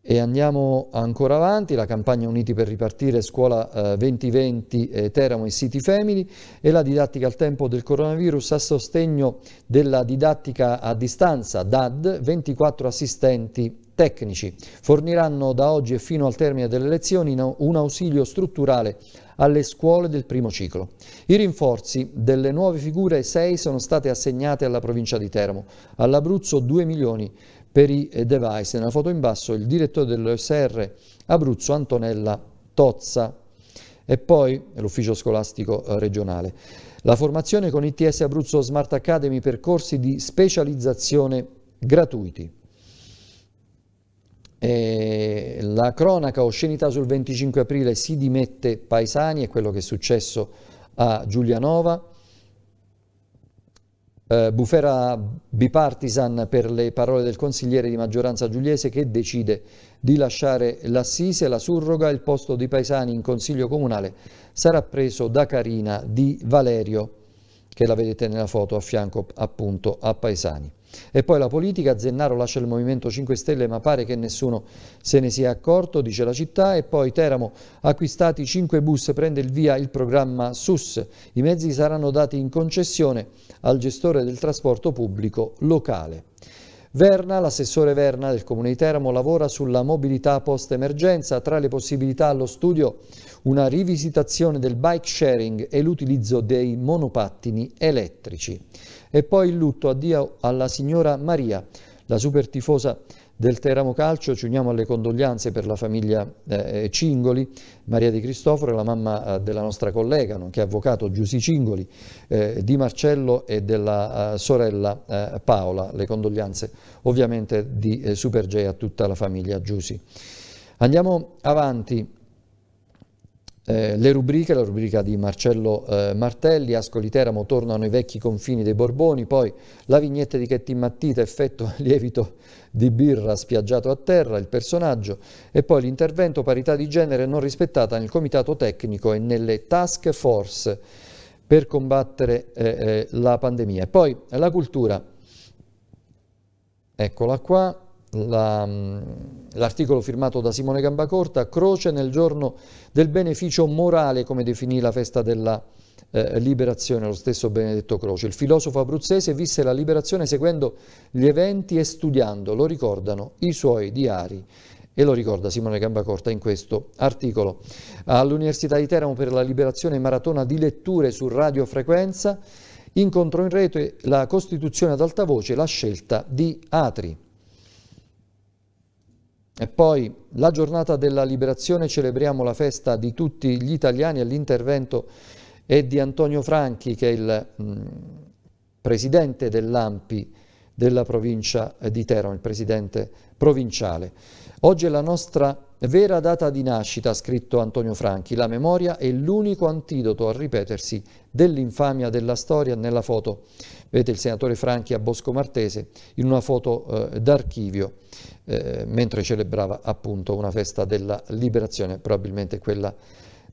E andiamo ancora avanti, la campagna Uniti per ripartire Scuola 2020 eh, eh, Teramo e City Family e la didattica al tempo del coronavirus a sostegno della didattica a distanza DAD, 24 assistenti tecnici forniranno da oggi e fino al termine delle lezioni un ausilio strutturale alle scuole del primo ciclo. I rinforzi delle nuove figure 6 sono state assegnate alla provincia di Teramo, all'Abruzzo 2 milioni per i eh, device. Nella foto in basso il direttore dell'OSR Abruzzo Antonella Tozza e poi l'ufficio scolastico eh, regionale. La formazione con ITS Abruzzo Smart Academy per corsi di specializzazione gratuiti. Eh, la cronaca oscenità sul 25 aprile si dimette Paesani, è quello che è successo a Giulianova. Eh, bufera bipartisan per le parole del consigliere di maggioranza giuliese che decide di lasciare l'assise, la surroga, il posto di Paesani in consiglio comunale sarà preso da Carina di Valerio, che la vedete nella foto a fianco appunto a Paesani. E poi la politica, Zennaro lascia il Movimento 5 Stelle ma pare che nessuno se ne sia accorto, dice la città, e poi Teramo, acquistati 5 bus, prende il via il programma SUS, i mezzi saranno dati in concessione al gestore del trasporto pubblico locale. Verna, l'assessore Verna del Comune di Teramo lavora sulla mobilità post-emergenza, tra le possibilità allo studio una rivisitazione del bike sharing e l'utilizzo dei monopattini elettrici. E poi il lutto addio alla signora Maria, la super tifosa del Teramo Calcio, ci uniamo alle condoglianze per la famiglia eh, eh, Cingoli, Maria Di Cristoforo e la mamma eh, della nostra collega, nonché avvocato Giussi Cingoli, eh, di Marcello e della eh, sorella eh, Paola, le condoglianze ovviamente di Super J a tutta la famiglia Giussi. Andiamo avanti. Eh, le rubriche, la rubrica di Marcello eh, Martelli, Ascoli Teramo tornano i vecchi confini dei Borboni, poi la vignetta di Chetti Mattita, effetto [laughs] lievito di birra spiaggiato a terra, il personaggio, e poi l'intervento parità di genere non rispettata nel comitato tecnico e nelle task force per combattere eh, eh la pandemia. Poi la cultura, eccola qua, la, l'articolo firmato da Simone Gambacorta, Croce nel giorno del beneficio morale, come definì la festa della eh, liberazione, lo stesso Benedetto Croce. Il filosofo abruzzese visse la liberazione seguendo gli eventi e studiando, lo ricordano i suoi diari. E lo ricorda Simone Gambacorta in questo articolo. All'Università di Teramo per la liberazione maratona di letture su radiofrequenza, incontro in rete la Costituzione ad alta voce, la scelta di Atri. E poi la giornata della liberazione celebriamo la festa di tutti gli italiani all'intervento e di Antonio Franchi che è il mh, mm, presidente dell'AMPI della provincia di Teramo, il presidente provinciale. Oggi è la nostra Vera data di nascita, ha scritto Antonio Franchi, la memoria è l'unico antidoto al ripetersi dell'infamia della storia nella foto. Vedete il senatore Franchi a Bosco Martese in una foto eh, d'archivio eh, mentre celebrava appunto una festa della liberazione, probabilmente quella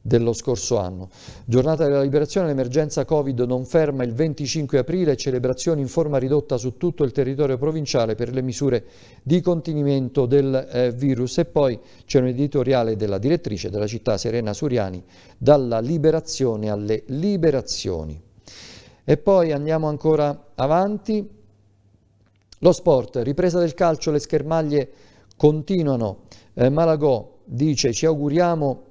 dello scorso anno. Giornata della liberazione, l'emergenza Covid non ferma il 25 aprile, celebrazioni in forma ridotta su tutto il territorio provinciale per le misure di contenimento del eh, virus e poi c'è un editoriale della direttrice della città Serena Suriani, dalla liberazione alle liberazioni. E poi andiamo ancora avanti, lo sport, ripresa del calcio, le schermaglie continuano, eh, Malagò dice ci auguriamo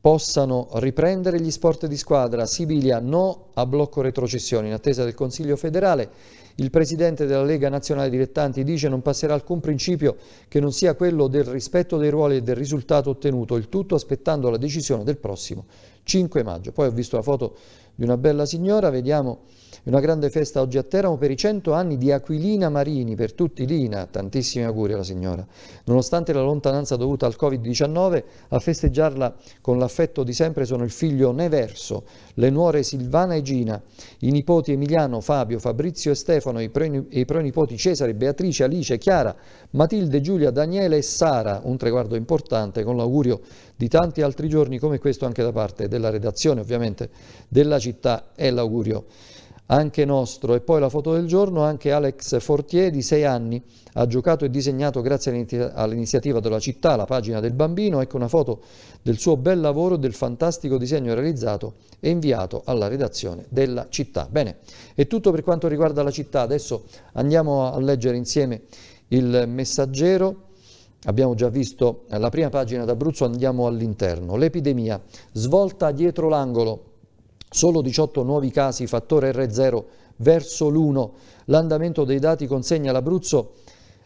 possano riprendere gli sport di squadra. Sibilia no a blocco retrocessione in attesa del Consiglio federale. Il presidente della Lega Nazionale Dilettanti dice non passerà alcun principio che non sia quello del rispetto dei ruoli e del risultato ottenuto, il tutto aspettando la decisione del prossimo 5 maggio. Poi ho visto la foto di una bella signora, vediamo è una grande festa oggi a Teramo per i 100 anni di Aquilina Marini, per tutti Lina, tantissimi auguri alla signora. Nonostante la lontananza dovuta al Covid-19, a festeggiarla con l'affetto di sempre sono il figlio Neverso, le nuore Silvana e Gina, i nipoti Emiliano, Fabio, Fabrizio e Stefano, i, pronipoti Cesare, Beatrice, Alice, Chiara, Matilde, Giulia, Daniele e Sara, un traguardo importante con l'augurio di tanti altri giorni come questo anche da parte della redazione ovviamente della città e l'augurio anche nostro. E poi la foto del giorno, anche Alex Fortier di sei anni ha giocato e disegnato grazie all'iniziativa della città, la pagina del bambino, ecco una foto del suo bel lavoro, del fantastico disegno realizzato e inviato alla redazione della città. Bene, è tutto per quanto riguarda la città, adesso andiamo a leggere insieme il messaggero. Abbiamo già visto la prima pagina d'Abruzzo, andiamo all'interno. L'epidemia svolta dietro l'angolo. Solo 18 nuovi casi, fattore R0 verso l'1. L'andamento dei dati consegna l'Abruzzo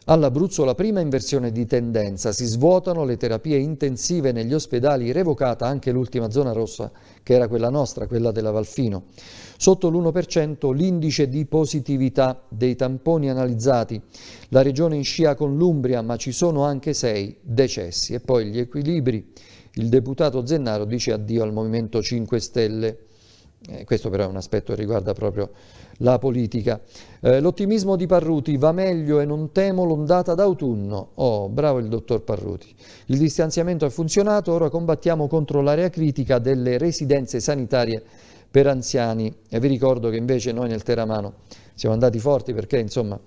All'Abruzzo la prima inversione di tendenza, si svuotano le terapie intensive negli ospedali, revocata anche l'ultima zona rossa che era quella nostra, quella della Valfino. Sotto l'1% l'indice di positività dei tamponi analizzati. La regione in scia con l'Umbria, ma ci sono anche sei decessi. E poi gli equilibri. Il deputato Zennaro dice addio al Movimento 5 Stelle. Eh, questo però è un aspetto che riguarda proprio la politica. Eh, l'ottimismo di Parruti va meglio e non temo l'ondata d'autunno. Oh, bravo il dottor Parruti. Il distanziamento ha funzionato, ora combattiamo contro l'area critica delle residenze sanitarie per anziani. E vi ricordo che invece noi nel Teramano siamo andati forti perché insomma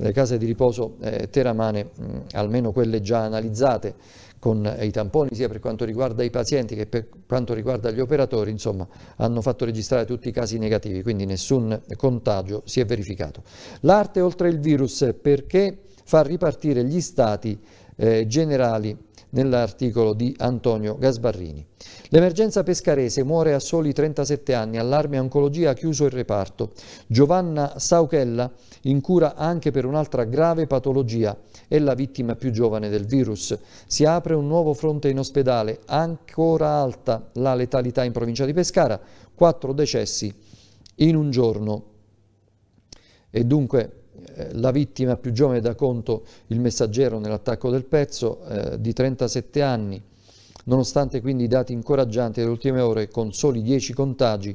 le case di riposo eh, teramane, mh, almeno quelle già analizzate, con i tamponi sia per quanto riguarda i pazienti che per quanto riguarda gli operatori, insomma, hanno fatto registrare tutti i casi negativi, quindi nessun contagio si è verificato. L'arte oltre il virus perché fa ripartire gli stati eh, generali nell'articolo di Antonio Gasbarrini. L'emergenza pescarese muore a soli 37 anni, allarme oncologia ha chiuso il reparto. Giovanna Sauchella in cura anche per un'altra grave patologia, è la vittima più giovane del virus. Si apre un nuovo fronte in ospedale, ancora alta la letalità in provincia di Pescara, 4 decessi in un giorno. E dunque eh, la vittima più giovane da conto il messaggero nell'attacco del pezzo eh, di 37 anni, Nonostante quindi i dati incoraggianti delle ultime ore con soli 10 contagi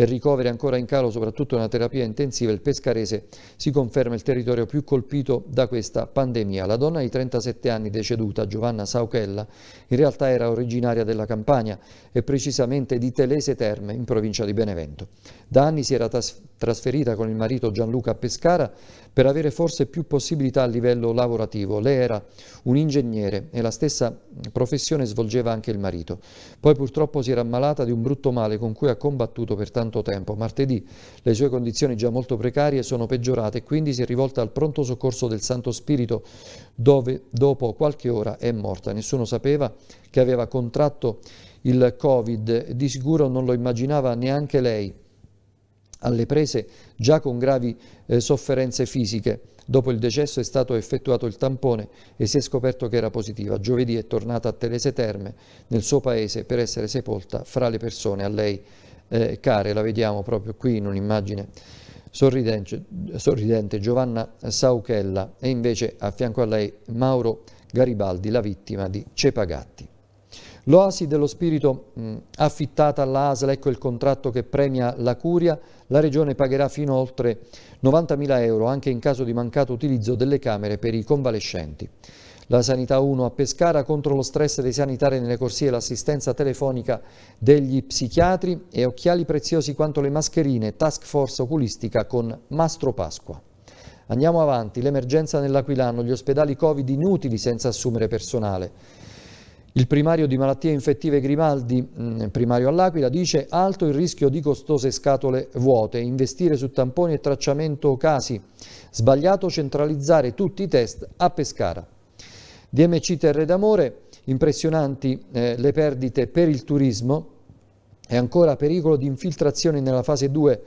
per ricoveri ancora in calo, soprattutto nella terapia intensiva, il pescarese si conferma il territorio più colpito da questa pandemia. La donna di 37 anni deceduta, Giovanna Sauchella, in realtà era originaria della Campania e precisamente di Telese Terme, in provincia di Benevento. Da anni si era trasferita con il marito Gianluca a Pescara per avere forse più possibilità a livello lavorativo. Lei era un ingegnere e la stessa professione svolgeva anche il marito. Poi purtroppo si era ammalata di un brutto male con cui ha combattuto per tanto tanto tempo. Martedì le sue condizioni già molto precarie sono peggiorate e quindi si è rivolta al pronto soccorso del Santo Spirito dove dopo qualche ora è morta. Nessuno sapeva che aveva contratto il Covid, di sicuro non lo immaginava neanche lei alle prese già con gravi eh, sofferenze fisiche. Dopo il decesso è stato effettuato il tampone e si è scoperto che era positiva. Giovedì è tornata a Terese Terme nel suo paese per essere sepolta fra le persone a lei eh, care, la vediamo proprio qui in un'immagine sorridente, sorridente, Giovanna Sauchella e invece a fianco a lei Mauro Garibaldi, la vittima di Cepagatti. L'oasi dello spirito mh, affittata all'ASL, ecco il contratto che premia la curia, la regione pagherà fino a oltre 90.000 euro anche in caso di mancato utilizzo delle camere per i convalescenti. La Sanità 1 a Pescara contro lo stress dei sanitari nelle corsie, l'assistenza telefonica degli psichiatri e occhiali preziosi quanto le mascherine, task force oculistica con Mastro Pasqua. Andiamo avanti, l'emergenza nell'Aquilano, gli ospedali Covid inutili senza assumere personale. Il primario di malattie infettive Grimaldi, mm, primario all'Aquila, dice alto il rischio di costose scatole vuote, investire su tamponi e tracciamento casi, sbagliato centralizzare tutti i test a Pescara. DMC Terre d'Amore, impressionanti eh, le perdite per il turismo e ancora pericolo di infiltrazioni nella fase 2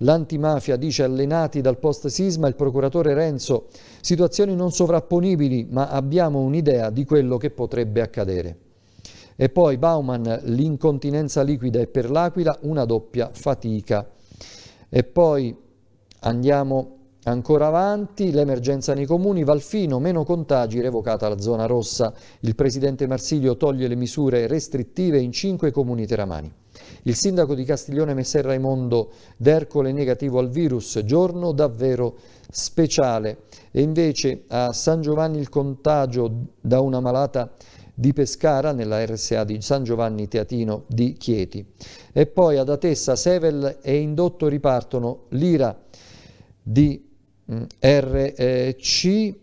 L'antimafia dice allenati dal post sisma il procuratore Renzo, situazioni non sovrapponibili ma abbiamo un'idea di quello che potrebbe accadere. E poi Bauman, l'incontinenza liquida è per l'Aquila una doppia fatica. E poi andiamo Ancora avanti l'emergenza nei comuni, Valfino meno contagi revocata la zona rossa. Il presidente Marsilio toglie le misure restrittive in cinque comuni teramani. Il sindaco di Castiglione Messer Raimondo D'Ercole negativo al virus, giorno davvero speciale. E invece a San Giovanni il contagio da una malata di Pescara nella RSA di San Giovanni Teatino di Chieti. E poi ad Atessa, Sevel e Indotto ripartono l'ira di RC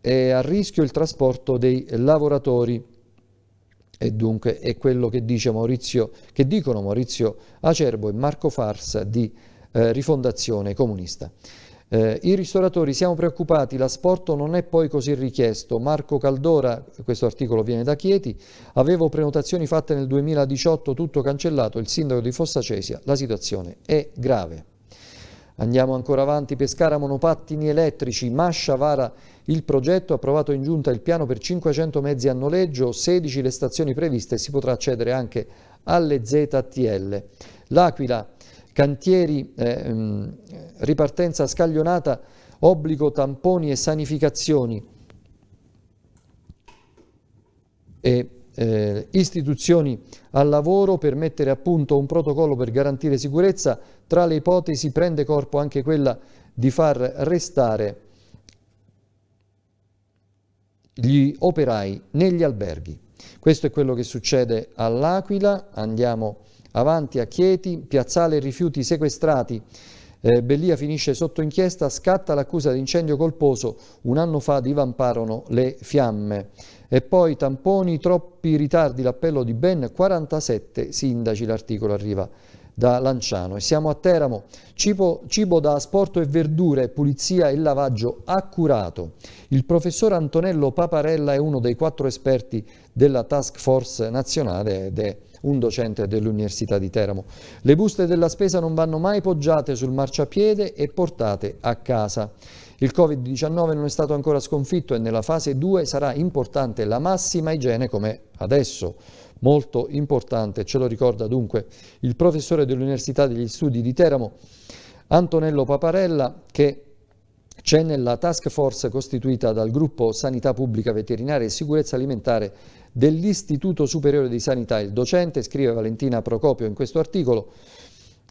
è a rischio il trasporto dei lavoratori e dunque è quello che, dice Maurizio, che dicono Maurizio Acerbo e Marco Farsa di eh, Rifondazione Comunista. Eh, I ristoratori siamo preoccupati, l'asporto non è poi così richiesto. Marco Caldora, questo articolo viene da Chieti, avevo prenotazioni fatte nel 2018, tutto cancellato, il sindaco di Fossa Cesia, la situazione è grave. Andiamo ancora avanti, Pescara monopattini elettrici, Mascia vara il progetto, approvato in giunta il piano per 500 mezzi a noleggio, 16 le stazioni previste e si potrà accedere anche alle ZTL. L'Aquila, cantieri, eh, mm, ripartenza scaglionata, obbligo tamponi e sanificazioni. E eh, istituzioni al lavoro per mettere a punto un protocollo per garantire sicurezza. Tra le ipotesi prende corpo anche quella di far restare gli operai negli alberghi. Questo è quello che succede all'Aquila, andiamo avanti a Chieti, piazzale rifiuti sequestrati, eh, Bellia finisce sotto inchiesta, scatta l'accusa di incendio colposo, un anno fa divamparono le fiamme. E poi tamponi, troppi ritardi, l'appello di ben 47 sindaci, l'articolo arriva da Lanciano. E siamo a Teramo, cibo, cibo, da asporto e verdure, pulizia e lavaggio accurato. Il professor Antonello Paparella è uno dei quattro esperti della task force nazionale ed è un docente dell'Università di Teramo. Le buste della spesa non vanno mai poggiate sul marciapiede e portate a casa. Il Covid-19 non è stato ancora sconfitto e nella fase 2 sarà importante la massima igiene come adesso. Molto importante, ce lo ricorda dunque il professore dell'Università degli Studi di Teramo, Antonello Paparella, che c'è nella task force costituita dal gruppo Sanità Pubblica Veterinaria e Sicurezza Alimentare dell'Istituto Superiore di Sanità. Il docente, scrive Valentina Procopio in questo articolo,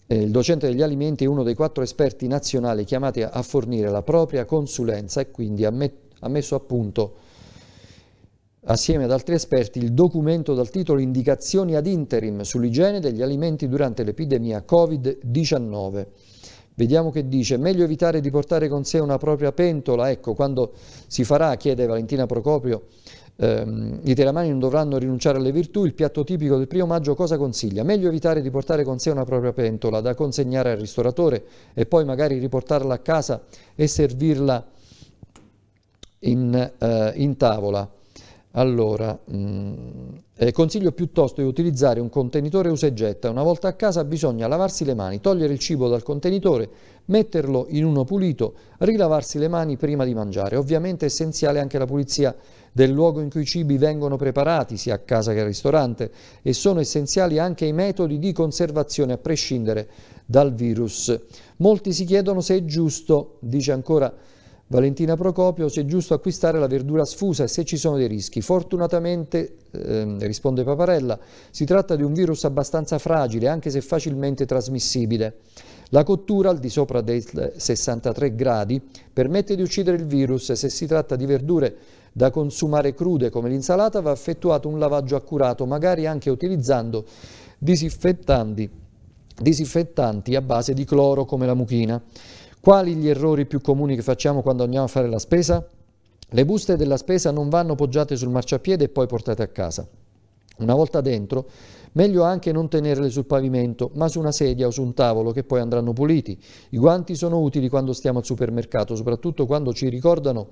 eh, il docente degli alimenti è uno dei quattro esperti nazionali chiamati a fornire la propria consulenza e quindi ha, ha messo a punto assieme ad altri esperti il documento dal titolo Indicazioni ad interim sull'igiene degli alimenti durante l'epidemia Covid-19. Vediamo che dice, meglio evitare di portare con sé una propria pentola, ecco, quando si farà, chiede Valentina Procopio, ehm, i telamani non dovranno rinunciare alle virtù, il piatto tipico del primo maggio cosa consiglia? Meglio evitare di portare con sé una propria pentola da consegnare al ristoratore e poi magari riportarla a casa e servirla in, eh, in tavola. Allora, mh, mm, eh, consiglio piuttosto di utilizzare un contenitore usa e getta. Una volta a casa bisogna lavarsi le mani, togliere il cibo dal contenitore, metterlo in uno pulito, rilavarsi le mani prima di mangiare. Ovviamente è essenziale anche la pulizia del luogo in cui i cibi vengono preparati, sia a casa che al ristorante, e sono essenziali anche i metodi di conservazione a prescindere dal virus. Molti si chiedono se è giusto, dice ancora Valentina Procopio, se è giusto acquistare la verdura sfusa e se ci sono dei rischi. Fortunatamente, eh, risponde Paparella, si tratta di un virus abbastanza fragile, anche se facilmente trasmissibile. La cottura al di sopra dei 63 gradi permette di uccidere il virus se si tratta di verdure da consumare crude come l'insalata va effettuato un lavaggio accurato, magari anche utilizzando disinfettanti, disinfettanti a base di cloro come la mucchina. Quali gli errori più comuni che facciamo quando andiamo a fare la spesa? Le buste della spesa non vanno poggiate sul marciapiede e poi portate a casa. Una volta dentro, meglio anche non tenerle sul pavimento, ma su una sedia o su un tavolo che poi andranno puliti. I guanti sono utili quando stiamo al supermercato, soprattutto quando ci ricordano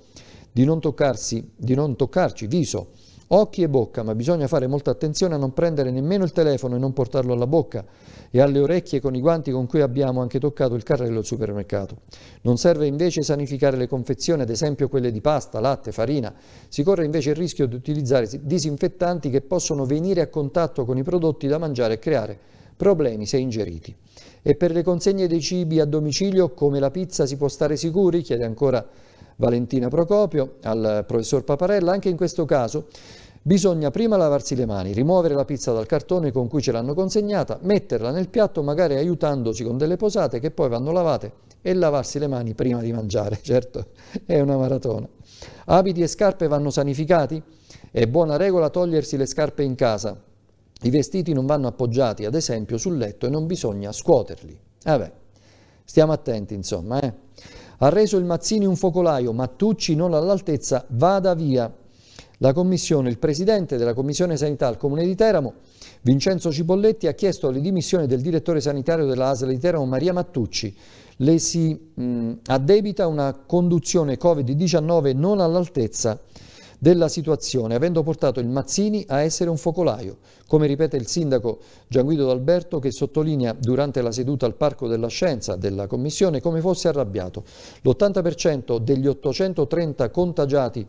di non, toccarsi, di non toccarci viso, occhi e bocca, ma bisogna fare molta attenzione a non prendere nemmeno il telefono e non portarlo alla bocca e alle orecchie con i guanti con cui abbiamo anche toccato il carrello al supermercato. Non serve invece sanificare le confezioni, ad esempio quelle di pasta, latte, farina. Si corre invece il rischio di utilizzare disinfettanti che possono venire a contatto con i prodotti da mangiare e creare problemi se ingeriti. E per le consegne dei cibi a domicilio, come la pizza, si può stare sicuri? chiede ancora Valentina Procopio, al professor Paparella, anche in questo caso bisogna prima lavarsi le mani, rimuovere la pizza dal cartone con cui ce l'hanno consegnata, metterla nel piatto magari aiutandoci con delle posate che poi vanno lavate e lavarsi le mani prima di mangiare, [laughs] certo è una maratona. Abiti e scarpe vanno sanificati? È buona regola togliersi le scarpe in casa. I vestiti non vanno appoggiati, ad esempio, sul letto e non bisogna scuoterli. Vabbè, stiamo attenti, insomma, eh. Ha reso il Mazzini un focolaio, Mattucci non all'altezza, vada via. La commissione, il presidente della commissione sanità al comune di Teramo, Vincenzo Cipolletti, ha chiesto le dimissioni del direttore sanitario della ASL di Teramo, Maria Mattucci. Le si mh, addebita una conduzione Covid-19 non all'altezza della situazione, avendo portato il Mazzini a essere un focolaio, come ripete il sindaco Gianguido D'Alberto che sottolinea durante la seduta al Parco della Scienza della Commissione come fosse arrabbiato. L'80% degli 830 contagiati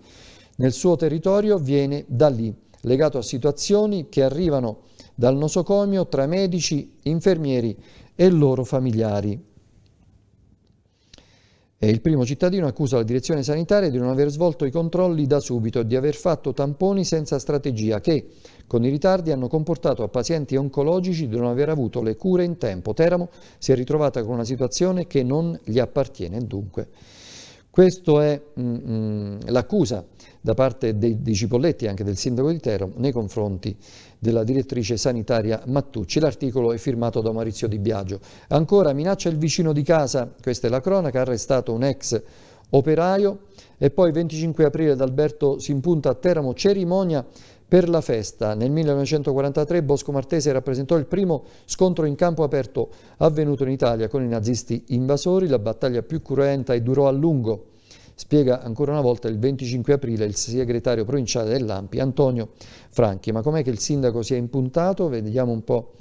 nel suo territorio viene da lì, legato a situazioni che arrivano dal nosocomio tra medici, infermieri e loro familiari. E il primo cittadino accusa la direzione sanitaria di non aver svolto i controlli da subito e di aver fatto tamponi senza strategia che, con i ritardi, hanno comportato a pazienti oncologici di non aver avuto le cure in tempo. Teramo si è ritrovata con una situazione che non gli appartiene dunque. Questa è mm, mm, l'accusa da parte dei, dei Cipolletti e anche del sindaco di Teramo nei confronti della direttrice sanitaria Mattucci. L'articolo è firmato da Maurizio Di Biagio. Ancora minaccia il vicino di casa, questa è la cronaca, arrestato un ex operaio e poi 25 aprile ad Alberto si impunta a Teramo cerimonia per la festa, nel 1943 Bosco Martese rappresentò il primo scontro in campo aperto avvenuto in Italia con i nazisti invasori, la battaglia più cruenta e durò a lungo. Spiega ancora una volta il 25 aprile il segretario provinciale dell'Ampi, Antonio Franchi. Ma com'è che il sindaco si è impuntato? Vediamo un po'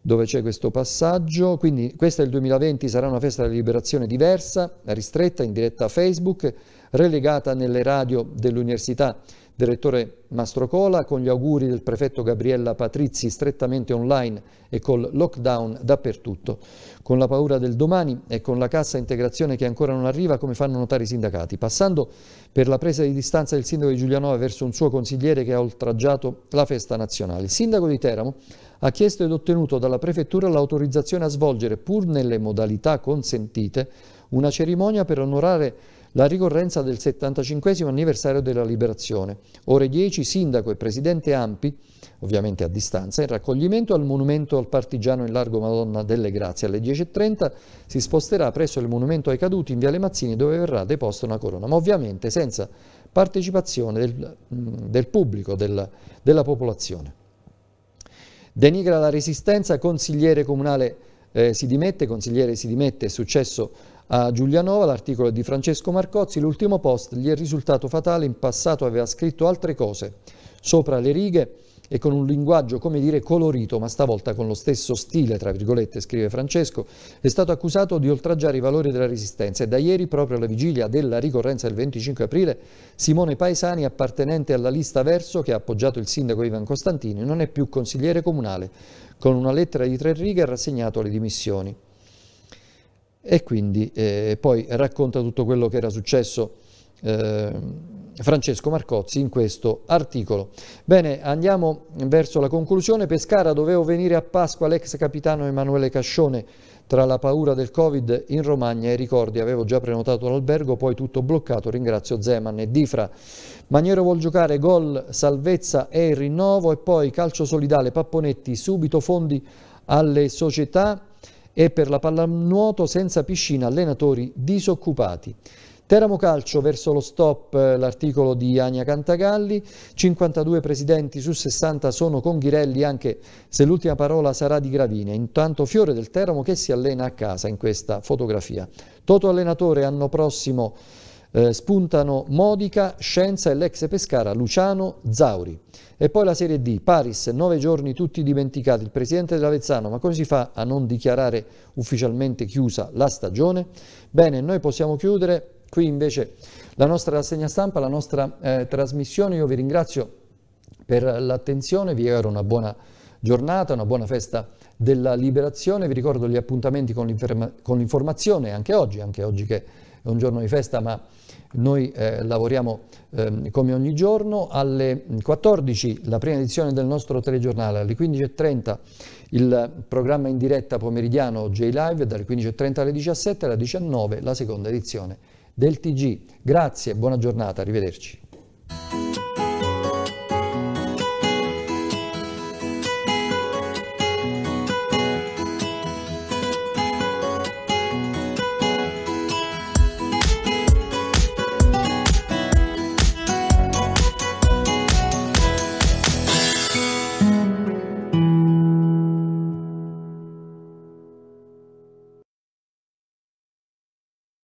dove c'è questo passaggio. Quindi questo è il 2020, sarà una festa della liberazione diversa, ristretta, in diretta a Facebook, relegata nelle radio dell'università direttore Mastrocola, con gli auguri del prefetto Gabriella Patrizzi strettamente online e col lockdown dappertutto. Con la paura del domani e con la cassa integrazione che ancora non arriva, come fanno notare i sindacati. Passando per la presa di distanza del sindaco di Giulianova verso un suo consigliere che ha oltraggiato la festa nazionale. Il sindaco di Teramo ha chiesto ed ottenuto dalla prefettura l'autorizzazione a svolgere, pur nelle modalità consentite, una cerimonia per onorare la ricorrenza del 75 anniversario della liberazione. Ore 10, sindaco e presidente Ampi, ovviamente a distanza, in raccoglimento al monumento al partigiano in largo Madonna delle Grazie. Alle 10.30 si sposterà presso il monumento ai caduti in Viale Mazzini dove verrà deposta una corona, ma ovviamente senza partecipazione del, del pubblico, del, della popolazione. Denigra la resistenza, consigliere comunale eh, si dimette, consigliere si dimette, è successo a Giulianova l'articolo è di Francesco Marcozzi, l'ultimo post gli è risultato fatale, in passato aveva scritto altre cose, sopra le righe e con un linguaggio, come dire, colorito, ma stavolta con lo stesso stile, tra virgolette, scrive Francesco, è stato accusato di oltraggiare i valori della resistenza e da ieri, proprio alla vigilia della ricorrenza del 25 aprile, Simone Paesani, appartenente alla lista Verso, che ha appoggiato il sindaco Ivan Costantini, non è più consigliere comunale. Con una lettera di tre righe ha rassegnato le dimissioni e quindi eh, poi racconta tutto quello che era successo eh, Francesco Marcozzi in questo articolo. Bene, andiamo verso la conclusione. Pescara dovevo venire a Pasqua l'ex capitano Emanuele Cascione tra la paura del Covid in Romagna e i ricordi. Avevo già prenotato l'albergo, poi tutto bloccato. Ringrazio Zeman e Difra. Maniero vuol giocare gol, salvezza e il rinnovo e poi calcio solidale, Papponetti, subito fondi alle società e per la pallanuoto senza piscina allenatori disoccupati. Teramo Calcio verso lo stop eh, l'articolo di Agna Cantagalli, 52 presidenti su 60 sono con Ghirelli anche se l'ultima parola sarà di Gravine, intanto Fiore del Teramo che si allena a casa in questa fotografia. Toto allenatore anno prossimo eh, spuntano Modica, Scienza e l'ex Pescara Luciano Zauri. E poi la Serie D, Paris, nove giorni tutti dimenticati, il presidente dell'Avezzano, ma come si fa a non dichiarare ufficialmente chiusa la stagione? Bene, noi possiamo chiudere qui invece la nostra rassegna stampa, la nostra eh, trasmissione, io vi ringrazio per l'attenzione, vi auguro una buona giornata, una buona festa della liberazione, vi ricordo gli appuntamenti con l'informazione anche oggi, anche oggi che è un giorno di festa ma noi eh, lavoriamo eh, come ogni giorno, alle 14 la prima edizione del nostro telegiornale, alle 15.30 il programma in diretta pomeridiano J-Live, dalle 15.30 alle 17, alle 19 la seconda edizione del TG. Grazie, buona giornata, arrivederci.